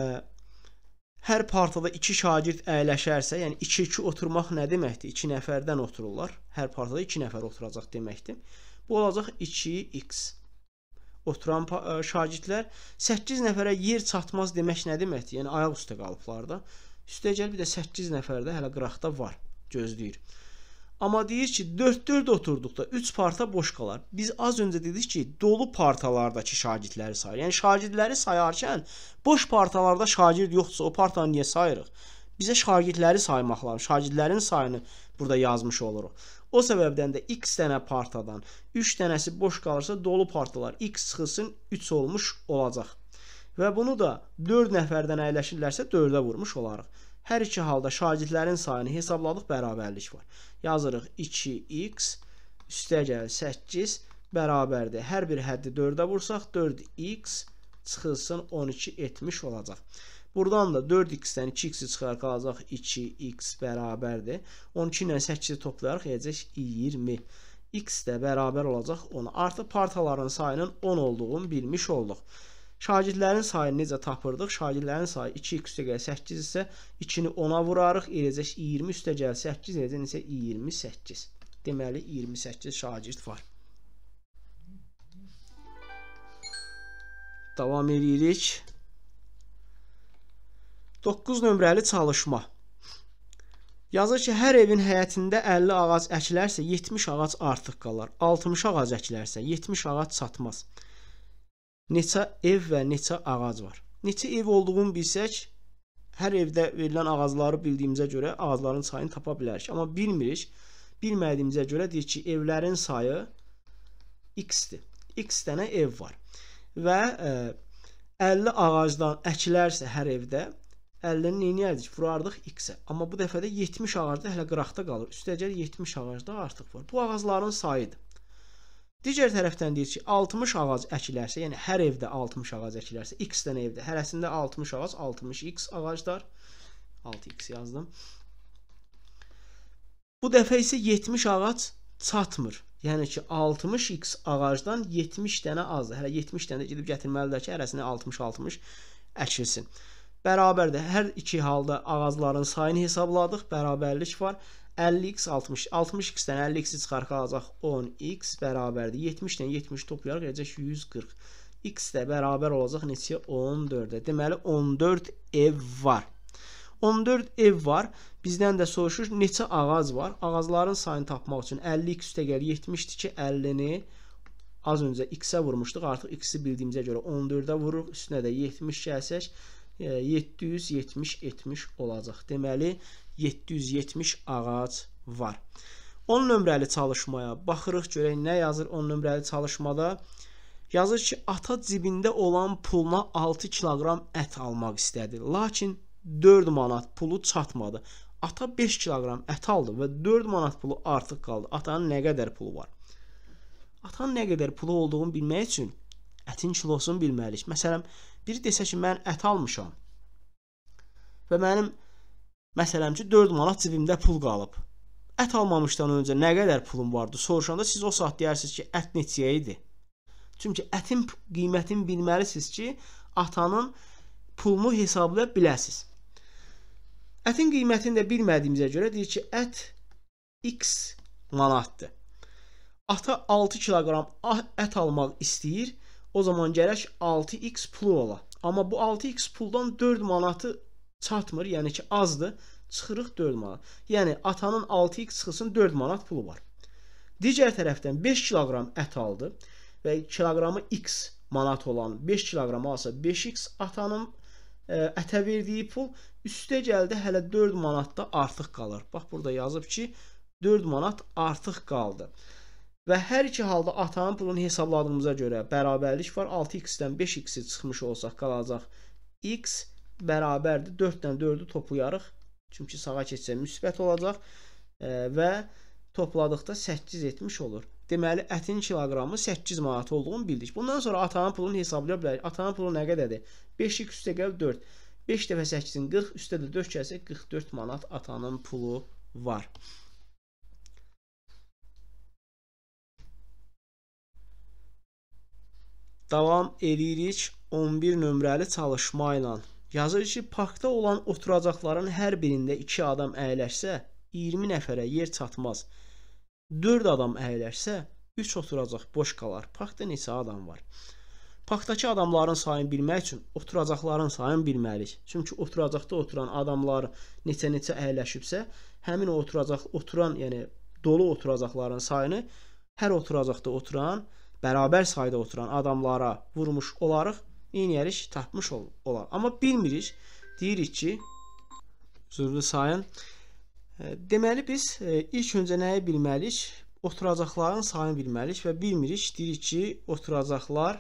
hər partada 2 şagird əyləşərsə, yəni 2-2 oturmaq nə deməkdir? 2 nəfərdən otururlar. Hər partada 2 nəfər oturacaq deməkdir. Bu olacaq 2x. Oturan e, şagirdlər 8 nəfərə yer çatmaz demək nə deməkdir? Yəni ayaq üstə qalıblar da. Üstə gəl bir də 8 nəfər də hələ qıraqda var, gözləyir. Amma deyir ki, 4-4 oturduqda 3 parta boş qalar. Biz az öncə dedik ki, dolu partalardakı şagirdləri sayır. Yəni şagirdləri sayarkən boş partalarda şagird yoxdursa o partanı niyə sayırıq? Bizə şagirdləri saymaq lazım. Şagirdlərin sayını burada yazmış oluruq. O səbəbdən də x dənə partadan 3 dənəsi boş qalırsa dolu partalar x çıxılsın 3 olmuş olacaq. Və bunu da 4 nəfərdən əyləşirlərsə 4-ə vurmuş olarıq. Hər iki halda şagirdlərin sayını hesabladıq, bərabərlik var. Yazırıq 2x üstə gəl 8 bərabərdir. Hər bir həddi 4-ə vursaq 4x çıxılsın 12 etmiş olacaq. Buradan da 4x-dən 2x-i çıxar qalacaq 2x bərabərdir. 12 ilə 8-i toplayaraq edəcək 20. x də bərabər olacaq 10. Artıq partaların sayının 10 olduğunu bilmiş olduq. Şagirdlərin sayını necə tapırdıq? Şagirdlərin sayı 2x üstəgəl 8 isə 2-ni 10-a vurarıq, eləcək 20 üstəgəl 8 eləcək isə 28. Deməli 28 şagird var. Davam edirik. 9 nömrəli çalışma. Yazır ki, hər evin həyətində 50 ağac əkilərsə 70 ağac artıq qalar. 60 ağac əkilərsə 70 ağac çatmaz neçə ev və neçə ağac var. Neçə ev olduğunu bilsək, hər evdə verilən ağacları bildiyimizə görə ağacların sayını tapa bilərik. Amma bilmirik. Bilmədiyimizə görə deyir ki, evlərin sayı x-dir. x dənə ev var. Və e, 50 ağacdan əkilərsə hər evdə 50-ni neynəyərdik? Vurardıq x-ə. Amma bu dəfə də 70 ağacda hələ qıraqda qalır. Üstəgəl 70 ağacda artıq var. Bu ağacların sayıdır. Digər tərəfdən deyir ki, 60 ağac əkilərsə, yəni hər evdə 60 ağac əkilərsə, x dənə evdə hərəsində 60 ağac, 60x ağaclar. 6x yazdım. Bu dəfə isə 70 ağac çatmır. Yəni ki, 60x ağacdan 70 dənə azdır. Hələ 70 dənə gedib gətirməlidir ki, hərəsinə 60-60 əkilsin. Bərabərdir. Hər iki halda ağacların sayını hesabladıq, bərabərlik var. 50x 60. 60x-dən 50x-i çıxaraq alacaq 10x bərabərdir. 70-dən 70 toplayaraq gələcək 140. x də bərabər olacaq neçəyə? 14-də. Deməli 14 ev var. 14 ev var. Bizdən də soruşur neçə ağac var? Ağacların sayını tapmaq üçün 50x üstə gəl 70-dir ki, 50-ni az öncə x-ə vurmuşduq. Artıq x-i bildiyimizə görə 14-ə vururuq. Üstünə də 70 gəlsək 770-70 olacaq. Deməli, 770 ağac var. 10 nömrəli çalışmaya baxırıq, görək nə yazır 10 nömrəli çalışmada. Yazır ki, ata cibində olan puluna 6 kiloqram ət almaq istədi, lakin 4 manat pulu çatmadı. Ata 5 kiloqram ət aldı və 4 manat pulu artıq qaldı. Atanın nə qədər pulu var? Atanın nə qədər pulu olduğunu bilmək üçün ətin kilosunu bilməliyik. Məsələn, Biri desə ki, mən ət almışam və mənim məsələn ki 4 manat cibimdə pul qalıb. Ət almamışdan öncə nə qədər pulum vardı soruşanda siz o saat deyirsiniz ki, ət neçəyə idi? Çünki ətin qiymətini bilməlisiniz ki, atanın pulunu hesablaya biləsiniz. Ətin qiymətini də bilmədiyimizə görə deyir ki, ət x manatdır. Ata 6 kiloqram ət almaq istəyir O zaman gərək 6x pulu ola. Amma bu 6x puldan 4 manatı çatmır, yəni ki, azdır. Çıxırıq 4 manat. Yəni atanın 6x çıxısın 4 manat pulu var. Digər tərəfdən 5 kiloqram ət aldı və kiloqramı x manat olan 5 kiloqram alsa 5x atanın e, ətə verdiyi pul üstə gəldi hələ 4 manatda artıq qalır. Bax burada yazıb ki 4 manat artıq qaldı. Və hər iki halda atanın pulunu hesabladığımıza görə bərabərlik var. 6x-dən 5x-i çıxmış olsaq qalacaq x bərabərdir. 4-dən 4-ü toplayarıq. Çünki sağa keçsə müsbət olacaq e, və topladıqda 8 etmiş olur. Deməli, ətin kiloqramı 8 manat olduğunu bildik. Bundan sonra atanın pulunu hesablaya bilərik. Atanın pulu nə qədərdir? 5x üstə gəlir 4. 5 dəfə 8-in 40, üstə də 4 gəlsə 44 manat atanın pulu var. davam eləyirik 11 nömrəli çalışma ilə. Yazır ki, parkda olan oturacaqların hər birində 2 adam əyləşsə, 20 nəfərə yer çatmaz. 4 adam əyləşsə, 3 oturacaq boş qalar. Parkda neçə adam var? Parkdakı adamların sayını bilmək üçün oturacaqların sayını bilməliyik. Çünki oturacaqda oturan adamlar neçə-neçə əyləşibsə, həmin o oturacaq oturan, yəni dolu oturacaqların sayını hər oturacaqda oturan adamlar bərabər sayda oturan adamlara vurmuş olaraq eyniyərik, tapmış ol olar. Amma bilmirik, deyirik ki, zürlü sayın. E, deməli biz e, ilk öncə nəyi bilməliyik? Oturacaqların sayını bilməliyik və bilmirik, deyirik ki, oturacaqlar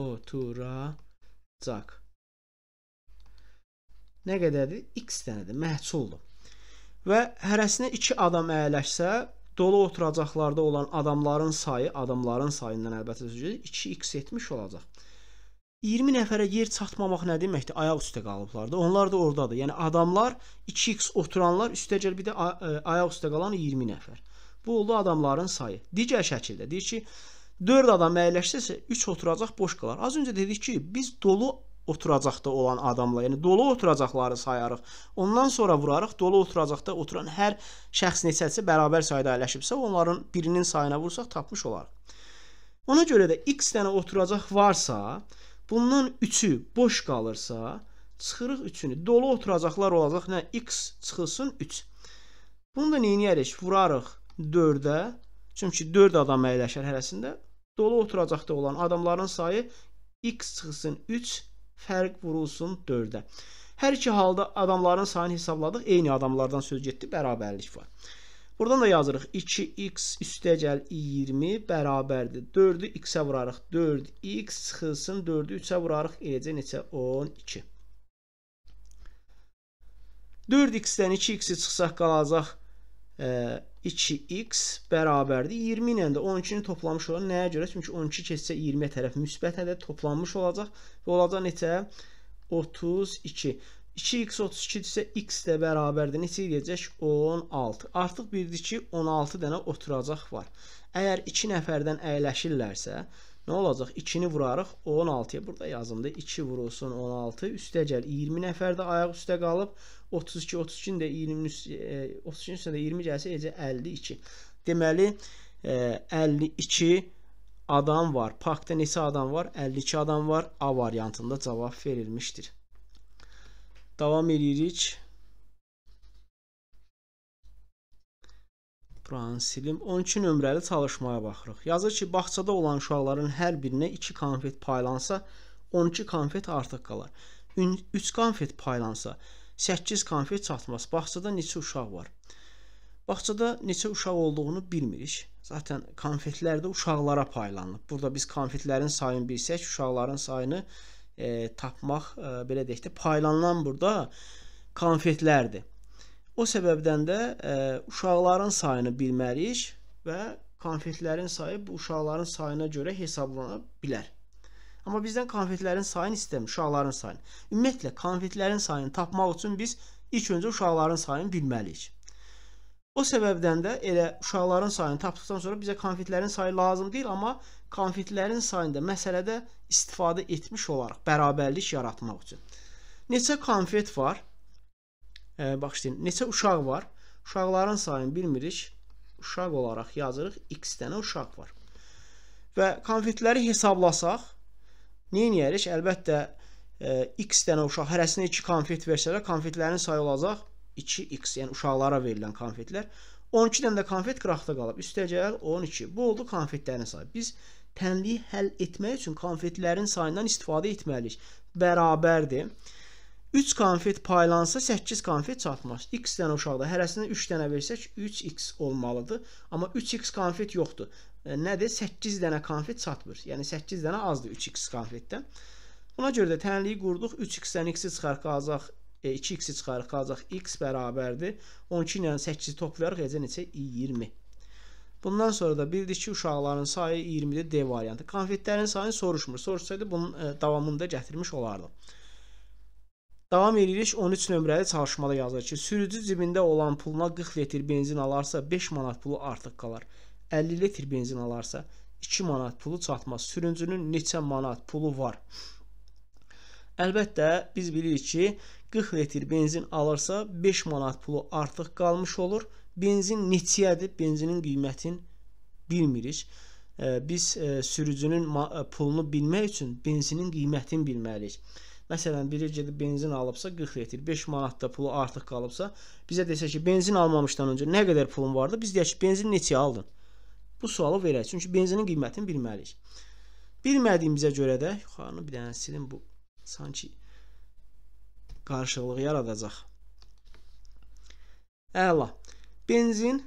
oturacaq. Nə qədərdir? X dənədir, məhsuldur. Və hərəsinə 2 adam əyləşsə, dolu oturacaqlarda olan adamların sayı, adamların sayından əlbəttə sözü 2x etmiş olacaq. 20 nəfərə yer çatmamaq nə deməkdir? Ayaq üstə qalıblar da. Onlar da ordadır. Yəni adamlar 2x oturanlar üstəgəl bir də e, ayaq üstə qalan 20 nəfər. Bu oldu adamların sayı. Digər şəkildə deyir ki, 4 adam əyləşsə 3 oturacaq boş qalar. Az öncə dedik ki, biz dolu oturacaqda olan adamla, yəni dolu oturacaqları sayarıq. Ondan sonra vurarıq dolu oturacaqda oturan hər şəxs neçəsi bərabər sayda əyləşibsə, onların birinin sayına vursaq tapmış olarıq. Ona görə də x dənə oturacaq varsa, bundan 3-ü boş qalırsa, çıxırıq 3-ünü. Dolu oturacaqlar olacaq nə? x çıxılsın 3. Bunu da neyniyərik? Vurarıq 4-ə. Çünki 4 adam əyləşər hərəsində. Dolu oturacaqda olan adamların sayı x çıxılsın 3 fərq vurulsun 4-ə. Hər iki halda adamların sayını hesabladıq. Eyni adamlardan söz getdi. Bərabərlik var. Buradan da yazırıq. 2x üstəgəl 20 bərabərdir. 4-ü x-ə vurarıq. 4x çıxılsın. 4-ü 3-ə vurarıq. Eləcə neçə? 12. 4x-dən 2x-i çıxsaq qalacaq 2x bərabərdir. 20 ilə də 12-ni toplamış olan nəyə görə? Çünki 12 keçsə 20-yə tərəf müsbət ədəd toplanmış olacaq və olacaq neçə? 32. 2x 32 isə x də bərabərdir. Neçə edəcək? 16. Artıq bildik ki, 16 dənə oturacaq var. Əgər 2 nəfərdən əyləşirlərsə, nə olacaq? 2-ni vurarıq 16-ya. Burada yazımda 2 vurulsun 16. Üstə gəl 20 nəfər də ayaq üstə qalıb. 32, 32-nin də 20-nin e, 32-nin üstünə 20 gəlsə necə 52. Deməli 52 e, adam var. Parkda neçə adam var? 52 adam var. A variantında cavab verilmişdir. Davam edirik. Buranı silim. 12 nömrəli çalışmaya baxırıq. Yazır ki, bağçada olan uşaqların hər birinə 2 konfet paylansa, 12 konfet artıq qalar. 3 konfet paylansa, 8 konfet çatmaz. Bağçada neçə uşaq var? Bağçada neçə uşaq olduğunu bilmirik. Zaten konfetlər də uşaqlara paylanıb. Burada biz konfetlərin sayını bilsək, uşaqların sayını e, tapmaq, e, belə deyək də, paylanılan burada konfetlərdir. O səbəbdən də e, uşaqların sayını bilməliyik və konfetlərin sayı bu uşaqların sayına görə hesablana bilər. Amma bizdən konfetlərin sayını istəmir, uşaqların sayını. Ümumiyyətlə konfetlərin sayını tapmaq üçün biz ilk öncə uşaqların sayını bilməliyik. O səbəbdən də elə uşaqların sayını tapdıqdan sonra bizə konfetlərin sayı lazım deyil, amma konfetlərin sayında məsələdə istifadə etmiş olaraq bərabərlik yaratmaq üçün. Neçə konfet var? E, Baxışlayın, neçə uşaq var? Uşaqların sayını bilmirik. Uşaq olaraq yazırıq, x dənə uşaq var. Və konfetləri hesablasaq, Neyniyərik? Əlbəttə, ə, e, x dənə uşaq hərəsinə 2 konfet versələr, konfetlərin sayı olacaq 2x, yəni uşaqlara verilən konfetlər. 12 dənə də konfet qıraqda qalıb. Üstə gəl 12. Bu oldu konfetlərin sayı. Biz tənliyi həll etmək üçün konfetlərin sayından istifadə etməliyik. Bərabərdir. 3 konfet paylansa 8 konfet çatmaz. X dənə uşaqda hərəsinə 3 dənə versək 3x olmalıdır. Amma 3x konfet yoxdur. E, nədir? 8 dənə konfet çatmır. Yəni 8 dənə azdır 3x konfetdən. Buna görə də tənliyi qurduq. 3x-dən x-i çıxarıq qalacaq. E, 2x-i çıxarıq qalacaq. x bərabərdir. 12 ilə 8-i toplayarıq. Eləcə neçə? 20. Bundan sonra da bildik ki, uşaqların sayı 20-də D variantı. Konfetlərin sayını soruşmur. Soruşsaydı bunun e, davamını da gətirmiş olardıq. Davam edirik 13 nömrəli çalışmada yazır ki, sürücü cibində olan puluna 40 litr benzin alarsa 5 manat pulu artıq qalar. 50 litr benzin alarsa 2 manat pulu çatmaz. Sürücünün neçə manat pulu var? Əlbəttə biz bilirik ki, 40 litr benzin alırsa 5 manat pulu artıq qalmış olur. Benzin neçəyədir? Benzinin qiymətini bilmirik biz e, sürücünün e, pulunu bilmək üçün benzinin qiymətini bilməliyik. Məsələn, biri gedib benzin alıbsa 40 litr, 5 manat da pulu artıq qalıbsa, bizə desə ki, benzin almamışdan öncə nə qədər pulun vardı? Biz deyək ki, benzin neçəyə aldın? Bu sualı verək. Çünki benzinin qiymətini bilməliyik. Bilmədiyimizə görə də yuxarını bir dənə silin bu sanki qarışıqlıq yaradacaq. Əla. Benzin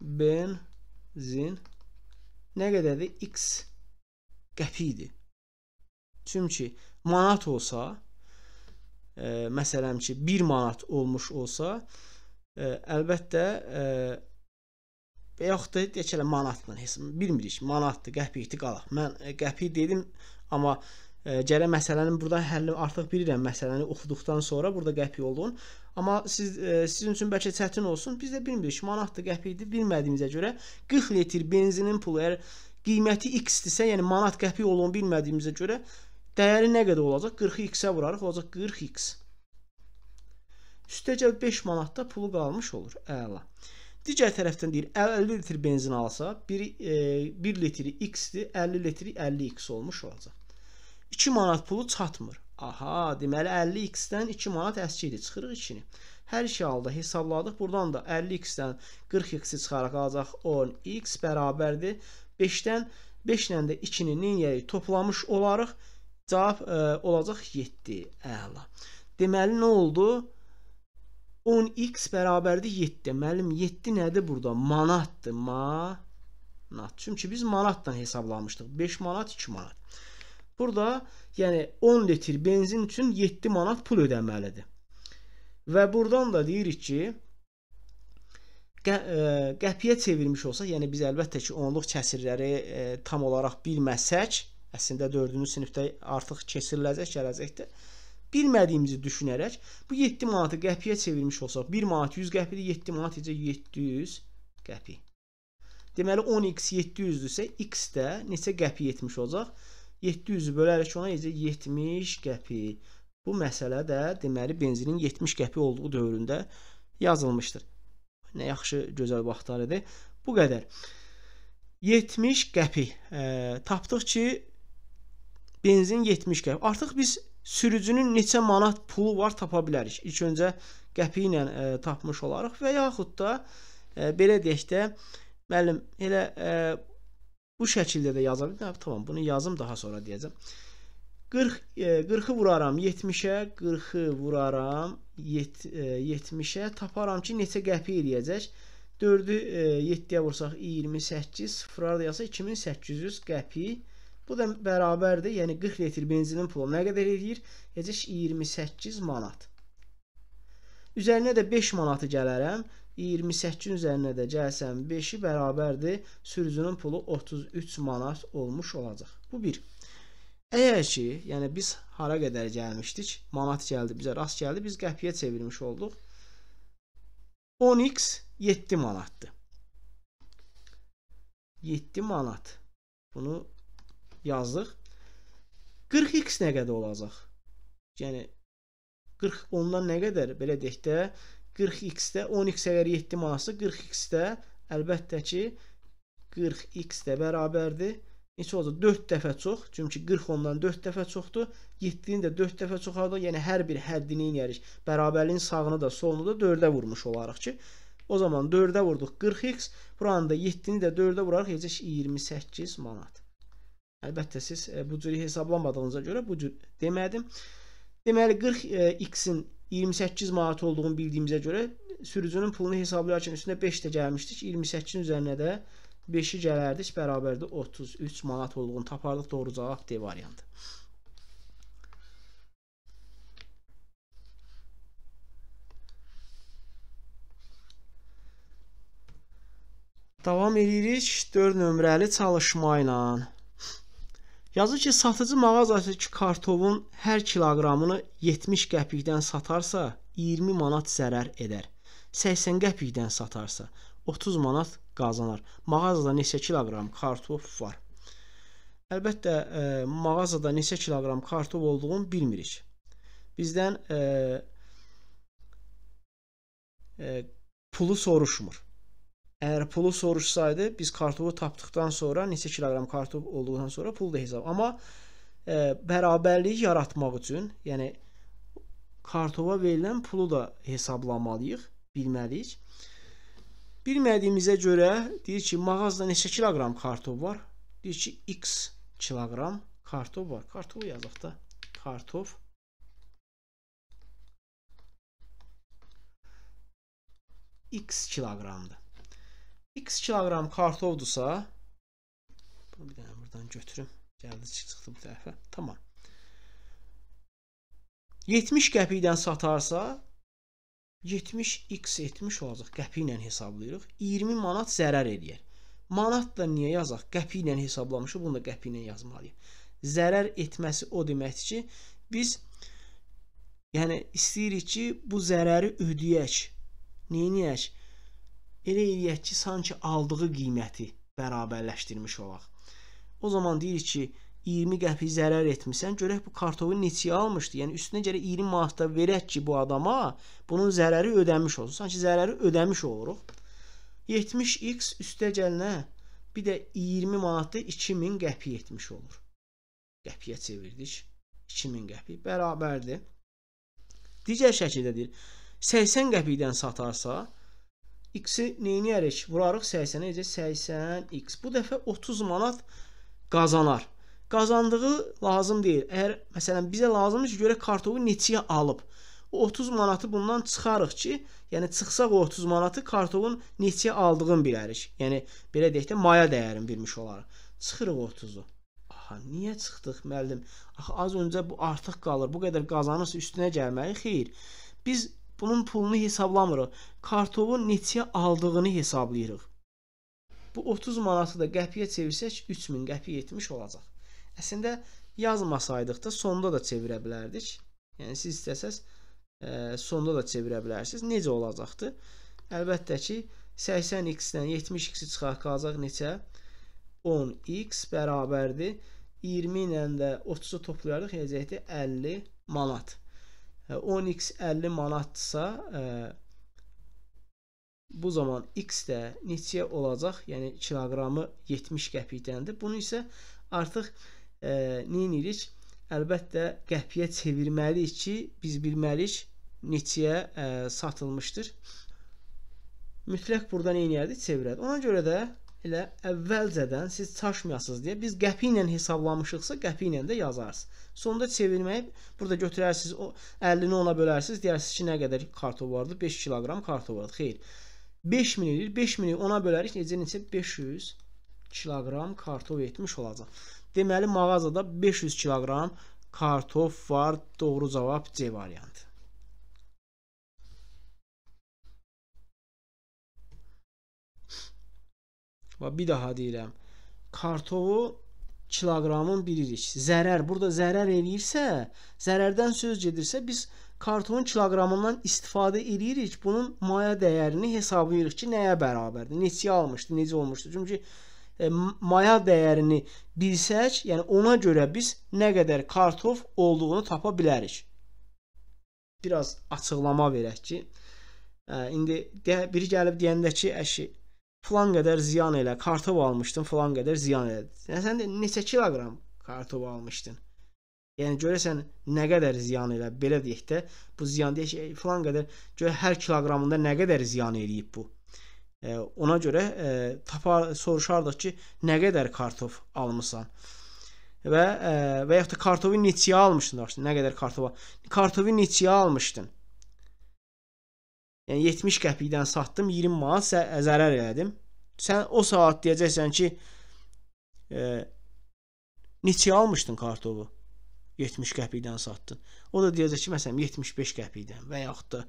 benzin nə qədərdir? X qəpidir. Çünki manat olsa, ə, e, məsələn ki, 1 manat olmuş olsa, ə, e, əlbəttə ə, e, və yaxud da deyək elə manatla hesab bilmirik. Manatdır, qəpikdir qala. Mən qəpik dedim, amma ə, gərək məsələnin burada həlli artıq bilirəm. Məsələni oxuduqdan sonra burada qəpik olun. Amma siz ə, sizin üçün bəlkə çətin olsun. Biz də bilmirik. Manatdır, qəpikdir bilmədiyimizə görə 40 litr benzinin pulu əgər qiyməti x-dirsə, yəni manat qəpik olun bilmədiyimizə görə Dəyəri nə qədər olacaq? 40x-ə vurarıq, olacaq 40x. Üstəgəl 5 manatda pulu qalmış olur. Əla. Digər tərəfdən deyir 50 litr benzin alsa, 1, e, 1 litri x-dir, 50 litri 50x olmuş olacaq. 2 manat pulu çatmır. Aha, deməli 50x-dən 2 manat əskidir, çıxırıq 2-ni. Hər iki halda hesabladıq. Buradan da 50x-dən 40x-i çıxaraq alacaq 10x bərabərdir. 5-dən 5 ilə də 2-ni niyəyi toplamış olarıq. Cavab ə, e, olacaq 7. Əla. Deməli nə oldu? 10x bərabərdir 7. Müəllim 7 nədir burada? Manatdır. Manat. Çünki biz manatla hesablamışdıq. 5 manat, 2 manat. Burada yəni 10 litr benzin üçün 7 manat pul ödəməlidir. Və buradan da deyirik ki, qə, ə, e, qəpiyə çevirmiş olsa, yəni biz əlbəttə ki, onluq kəsirləri ə, e, tam olaraq bilməsək, əslində 4-cü sinifdə artıq keçiriləcək gələcəkdə bilmədiyimizi düşünərək bu 7 manatı qəpiyə çevirmiş olsaq 1 manat 100 qəpidir, 7 manat necə 700 qəpi. Deməli 10x 700-dürsə x də neçə qəpi 70 olacaq? 700-ü bölərək ona necə 70 qəpi. Bu məsələ də deməli benzinin 70 qəpi olduğu dövründə yazılmışdır. Nə yaxşı gözəl vaxtlar idi. Bu qədər. 70 qəpi. E, tapdıq ki, Benzin 70 qəpik. Artıq biz sürücünün neçə manat pulu var tapa bilərik. İlk öncə qəpi ilə e, tapmış olarıq və yaxud da e, belə deyək də müəllim elə e, bu şəkildə də yaza bilərəm. Hə, tamam, bunu yazım daha sonra deyəcəm. 40 e, 40-ı vuraram 70-ə, 40-ı vuraram 70-ə, e, taparam ki, neçə qəpi eləyəcək? 4-ü e, 7-yə vursaq 28, sıfırlar da yazsa 2800 qəpi eləyəcək Bu da bərabərdir. Yəni 40 litr benzinin pulu nə qədər edir? Yazıq 28 manat. Üzərinə də 5 manatı gələrəm. 28-in üzərinə də gəlsəm 5-i bərabərdir. Sürücünün pulu 33 manat olmuş olacaq. Bu 1. Əgər ki, yəni biz hara qədər gəlmişdik? Manat gəldi, bizə rast gəldi. Biz qəpiyə çevirmiş olduq. 10x 7 manatdır. 7 manat. Bunu yazdıq. 40x nə qədər olacaq? Yəni 40 ondan nə qədər? Belə deyək də 40x-də 10x əgər 7 manatsa 40x-də əlbəttə ki 40x də bərabərdir. Neçə olacaq? 4 dəfə çox. Çünki 40 ondan 4 dəfə çoxdur. 7-ni də 4 dəfə çoxaldıq. Yəni hər bir həddini eləyərik. Bərabərliyin sağını da, solunu da 4-ə vurmuş olarıq ki, o zaman 4-ə vurduq 40x. Buranı da 7-ni də 4-ə vurarıq, eləcək 28 manat. Əlbəttə siz e, bu cür hesablamadığınıza görə bu cür demədim. Deməli 40x-in e, 28 manat olduğunu bildiyimizə görə sürücünün pulunu hesablayarkən üstünə 5 də gəlmişdik. 28-in üzərinə də 5-i gələrdik. Bərabərdə 33 manat olduğunu tapardıq. Doğru cavab D variantı. Davam edirik 4 nömrəli çalışma ilə. Yazır ki, satıcı mağazadakı kartovun hər kiloqramını 70 qəpikdən satarsa, 20 manat zərər edər. 80 qəpikdən satarsa 30 manat qazanar. Mağazada neçə kiloqram kartof var? Əlbəttə, ə, e, mağazada neçə kiloqram kartof olduğunu bilmirik. Bizdən ə, e, ə, e, pulu soruşmur. Əgər pulu soruşsaydı, biz kartofu tapdıqdan sonra, neçə kiloqram kartof olduqdan sonra pul da hesab. Amma ə, e, bərabərliyi yaratmaq üçün, yəni kartofa verilən pulu da hesablamalıyıq, bilməliyik. Bilmədiyimizə görə deyir ki, mağazda neçə kiloqram kartof var? Deyir ki, x kiloqram kartof var. Kartofu yazaq da. Kartof x kiloqramdır. X kiloqram kartofdursa, bunu bir dənə buradan götürüm. Gəldi, çıxdı bu tərəfə. Tamam. 70 qəpikdən satarsa, 70 x 70 olacaq. Qəpiklə hesablayırıq. 20 manat zərər eləyər. Manat da niyə yazaq? Qəpiklə hesablamışıq, bunu da qəpiklə yazmalıyıq. Zərər etməsi o deməkdir ki, biz yəni istəyirik ki, bu zərəri ödəyək. Neyiniyək? Elə eləyək ki, sanki aldığı qiyməti bərabərləşdirmiş olaq. O zaman deyirik ki, 20 qəpik zərər etmisən, görək bu kartofu neçəyə almışdı. Yəni üstünə görə 20 manat da verək ki, bu adama bunun zərəri ödənmiş olsun. Sanki zərəri ödəmiş oluruq. 70x üstə gəlinə bir də 20 manatda 2000 qəpik etmiş olur. Qəpiyə çevirdik. 2000 qəpik bərabərdir. Digər şəkildə deyir, 80 qəpikdən satarsa X-i neyniyərik? Vurarıq 80-ə, necə 80x. Bu dəfə 30 manat qazanar. Qazandığı lazım deyil. Əgər, məsələn, bizə lazımdır ki, görək kartofu neçəyə alıb. O 30 manatı bundan çıxarıq ki, yəni çıxsaq o 30 manatı kartofun neçəyə aldığını bilərik. Yəni, belə deyək də, maya dəyərin bilmiş olaraq. Çıxırıq 30-u. Aha, niyə çıxdıq, müəllim? Axı, az öncə bu artıq qalır. Bu qədər qazanırsa üstünə gəlməyi xeyir. Biz Bunun pulunu hesablamırıq. Kartovu neçəyə aldığını hesablayırıq. Bu 30 manatı da qəpiyə çevirsək 3000 qəpi 70 olacaq. Əslində yazmasaydıq da sonda da çevirə bilərdik. Yəni siz istəsəz ə, e, sonda da çevirə bilərsiniz. Necə olacaqdı? Əlbəttə ki 80x-dən 70x-i çıxaraq qalacaq neçə? 10x bərabərdir 20 ilə də 30-u toplayardıq, eləcəkdir 50 manat. 10x 50 manatdsa e, bu zaman x də neçəyə olacaq? Yəni kiloqramı 70 qəpikdəndir. Bunu isə artıq e, neynirik? Əlbəttə qəpiyə çevirməliyik ki, biz bilməliyik neçəyə e, satılmışdır. Mütləq burada neynəyərdik? Çevirərdik. Ona görə də elə əvvəlcədən siz çaşmayasınız deyə biz qəpi ilə hesablamışıqsa qəpi ilə də yazarsınız. Sonda çevirməyi burada götürərsiniz, o 50-ni ona bölərsiniz, deyərsiniz ki, nə qədər kartof vardı? 5 kiloqram kartof vardı. Xeyr. 5000 edir. 5000-i ona bölərik, necə neçə 500 kiloqram kartof etmiş olacaq. Deməli mağazada 500 kiloqram kartof var. Doğru cavab C variantı. Və bir daha deyirəm. Kartovu kiloqramın bilirik. Zərər, burada zərər eləyirsə, zərərdən söz gedirsə, biz kartofun kiloqramından istifadə eləyirik. Bunun maya dəyərini hesablayırıq ki, nəyə bərabərdir, neçəyə almışdı, necə olmuşdu. Çünki e, maya dəyərini bilsək, yəni ona görə biz nə qədər kartof olduğunu tapa bilərik. Biraz açıqlama verək ki, ə, e, indi biri gəlib deyəndə ki, əşi Falan qədər ziyan elə. Kartov almışdın, falan qədər ziyan elədi. Yəni sən də neçə kiloqram kartov almışdın? Yəni görəsən nə qədər ziyan elə, belə deyək də, bu ziyan deyək ki, e, falan qədər görə hər kiloqramında nə qədər ziyan eləyib bu. E, ona görə e, tapar soruşardıq ki, nə qədər kartof almısan? Və e, və yaxud da kartofu neçəyə almışdın? Nə qədər kartofa? Kartofu neçəyə almışdın? Yəni 70 qəpikdən satdım, 20 manat zərər elədim. Sən o saat deyəcəksən ki, e, neçəyə almışdın kartofu? 70 qəpikdən satdın. O da deyəcək ki, məsələn 75 qəpikdən və yaxud da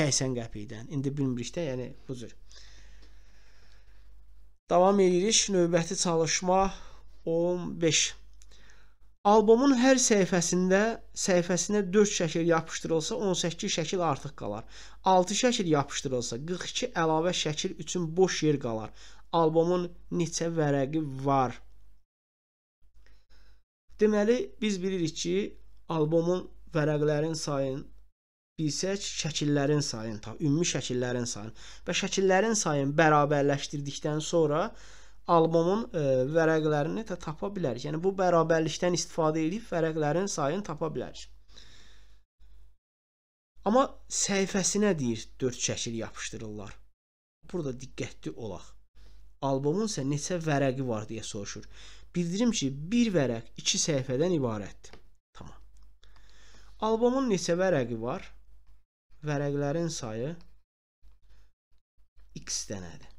80 qəpikdən. İndi bilmirik də, yəni bu cür. Davam edirik. Növbəti çalışma 15. Albomun hər səhifəsində səhifəsinə 4 şəkil yapışdırılsa 18 şəkil artıq qalar. 6 şəkil yapışdırılsa 42 əlavə şəkil üçün boş yer qalar. Albomun neçə vərəqi var? Deməli biz bilirik ki, albomun vərəqlərin sayını bilsək, şəkillərin sayını, ümumi şəkillərin sayını və şəkillərin sayını bərabərləşdirdikdən sonra albomun e, vərəqlərini də tapa bilərik. Yəni bu bərabərlikdən istifadə edib vərəqlərin sayını tapa bilərik. Amma səhifəsinə deyir 4 şəkil yapışdırırlar. Burada diqqətli olaq. Albomun isə neçə vərəqi var deyə soruşur. Bildirim ki, bir vərəq 2 səhifədən ibarətdir. Tamam. Albomun neçə vərəqi var? Vərəqlərin sayı x dənədir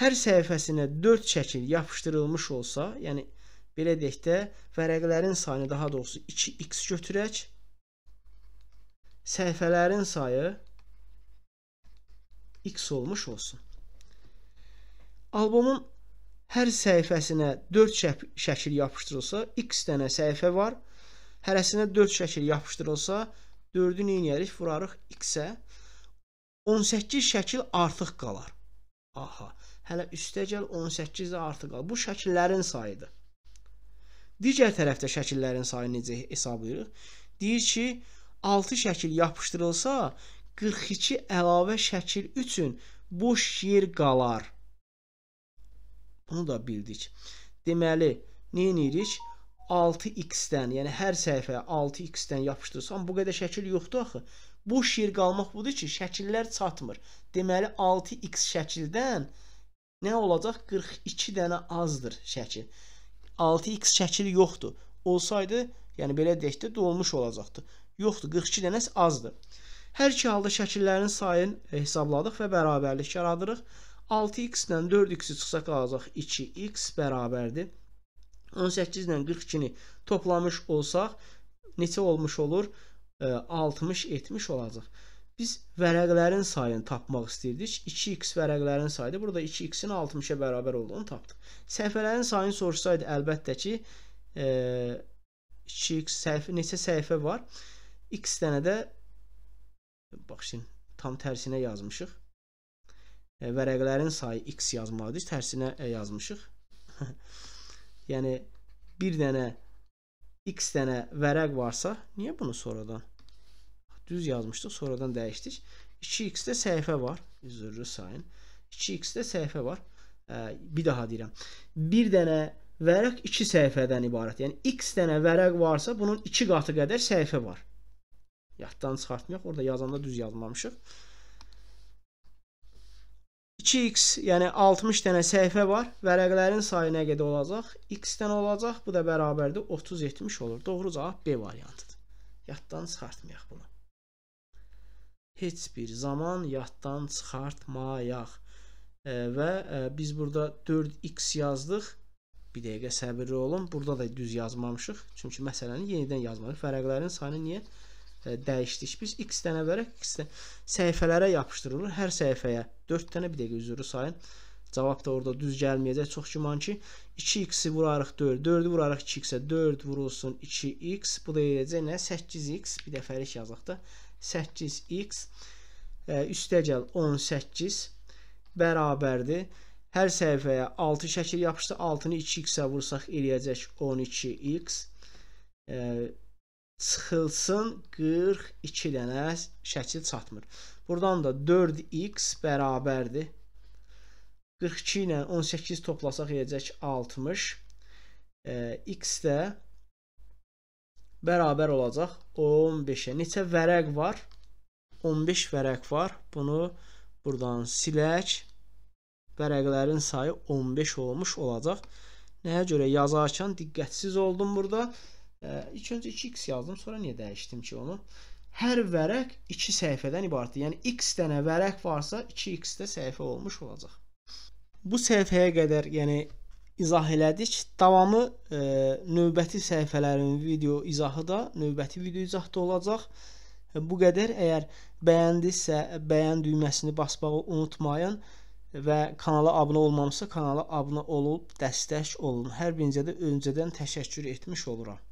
hər səhifəsinə 4 şəkil yapışdırılmış olsa, yəni belə deyək də, vərəqlərin sayını daha doğrusu 2x götürək. Səhifələrin sayı x olmuş olsun. Albomun hər səhifəsinə 4 şəkil yapışdırılsa, x dənə səhifə var. Hərəsinə 4 şəkil yapışdırılsa, 4-ü neyiniyərik? Vurarıq x-ə. 18 şəkil artıq qalar. Aha hələ üstə gəl 18 də artıq al. Bu şəkillərin sayıdır. Digər tərəfdə şəkillərin sayını necə hesablayırıq? Deyir ki, 6 şəkil yapışdırılsa, 42 əlavə şəkil üçün boş yer qalar. Bunu da bildik. Deməli, nə edirik? 6x-dən, yəni hər səhifəyə 6x-dən yapışdırsam, bu qədər şəkil yoxdur axı. Boş yer qalmaq budur ki, şəkillər çatmır. Deməli, 6x şəkildən Nə olacaq? 42 dənə azdır şəkil. 6x şəkil yoxdur. Olsaydı, yəni belə deyək də dolmuş olacaqdı. Yoxdur, 42 dənəsi azdır. Hər iki halda şəkillərin sayını hesabladıq və bərabərlik yaradırıq. 6x ilə 4x-i çıxsa qalacaq 2x bərabərdir. 18 ilə 42-ni toplamış olsaq neçə olmuş olur? 60-70 olacaq. Biz vərəqlərin sayını tapmaq istəyirdik. 2x vərəqlərin sayıdır. Burada 2x-in 60-a bərabər olduğunu tapdıq. Səhifələrin sayını soruşsaydı əlbəttə ki, e, 2x səhifə neçə səhifə var? x dənə də baxın, tam tərsinə yazmışıq. E, vərəqlərin sayı x yazmalıdır. Tərsinə e, yazmışıq. yəni bir dənə x dənə vərəq varsa, niyə bunu sonradan Düz yazmışdıq. Sonradan dəyişdik. 2x-də səhifə var. Üzrlü sayın. 2x-də səhifə var. Ə, bir daha deyirəm. Bir dənə vərəq 2 səhifədən ibarət. Yəni x dənə vərəq varsa bunun 2 qatı qədər səhifə var. Yaddan çıxartmayaq. Orada yazanda düz yazmamışıq. 2x, yəni 60 dənə səhifə var. Vərəqlərin sayı nə qədər olacaq? x-dən olacaq. Bu da bərabərdir 30-70 olur. Doğru cavab B variantıdır. Yaddan çıxartmayaq bunu heç bir zaman yaddan çıxartmayaq. E, və e, biz burada 4x yazdıq. Bir dəqiqə səbirli olun. Burada da düz yazmamışıq. Çünki məsələni yenidən yazmalıyıq. Fərəqlərin sayını niyə e, dəyişdik? Biz x dənə verək, x dənə səhifələrə yapışdırılır. Hər səhifəyə 4 dənə bir dəqiqə üzrü sayın. Cavab da orada düz gəlməyəcək. Çox güman ki, 2x-i vurarıq 4, 4-ü vurarıq 2x-ə, 4 vurulsun 2x. Bu da eləyəcək nə? 8x. Bir dəfəlik yazaq da 8x üstəgəl 18 bərabərdir. Hər səhifəyə 6 şəkil yapışdı. 6-nı 2x-ə vursaq eləyəcək 12x. E, çıxılsın 42 dənə şəkil çatmır. Buradan da 4x bərabərdir. 42 ilə 18 toplasaq eləyəcək 60. E, x də bərabər olacaq 15-ə. Neçə vərəq var? 15 vərəq var. Bunu buradan silək. Vərəqlərin sayı 15 olmuş olacaq. Nəyə görə yazarkən diqqətsiz oldum burada. Ə, ilk öncə 2x yazdım, sonra niyə dəyişdim ki onu? Hər vərəq 2 səhifədən ibarətdir. Yəni x dənə vərəq varsa 2x də səhifə olmuş olacaq. Bu səhifəyə qədər, yəni izah elədik. Davamı e, növbəti səhifələrin video izahı da, növbəti video izahda olacaq. E, bu qədər. Əgər bəyəndisə, bəyən düyməsini basmağı unutmayın və kanala abunə olmamısa kanala abunə olub dəstək olun. Hər birinizə də öncədən təşəkkür etmiş oluram.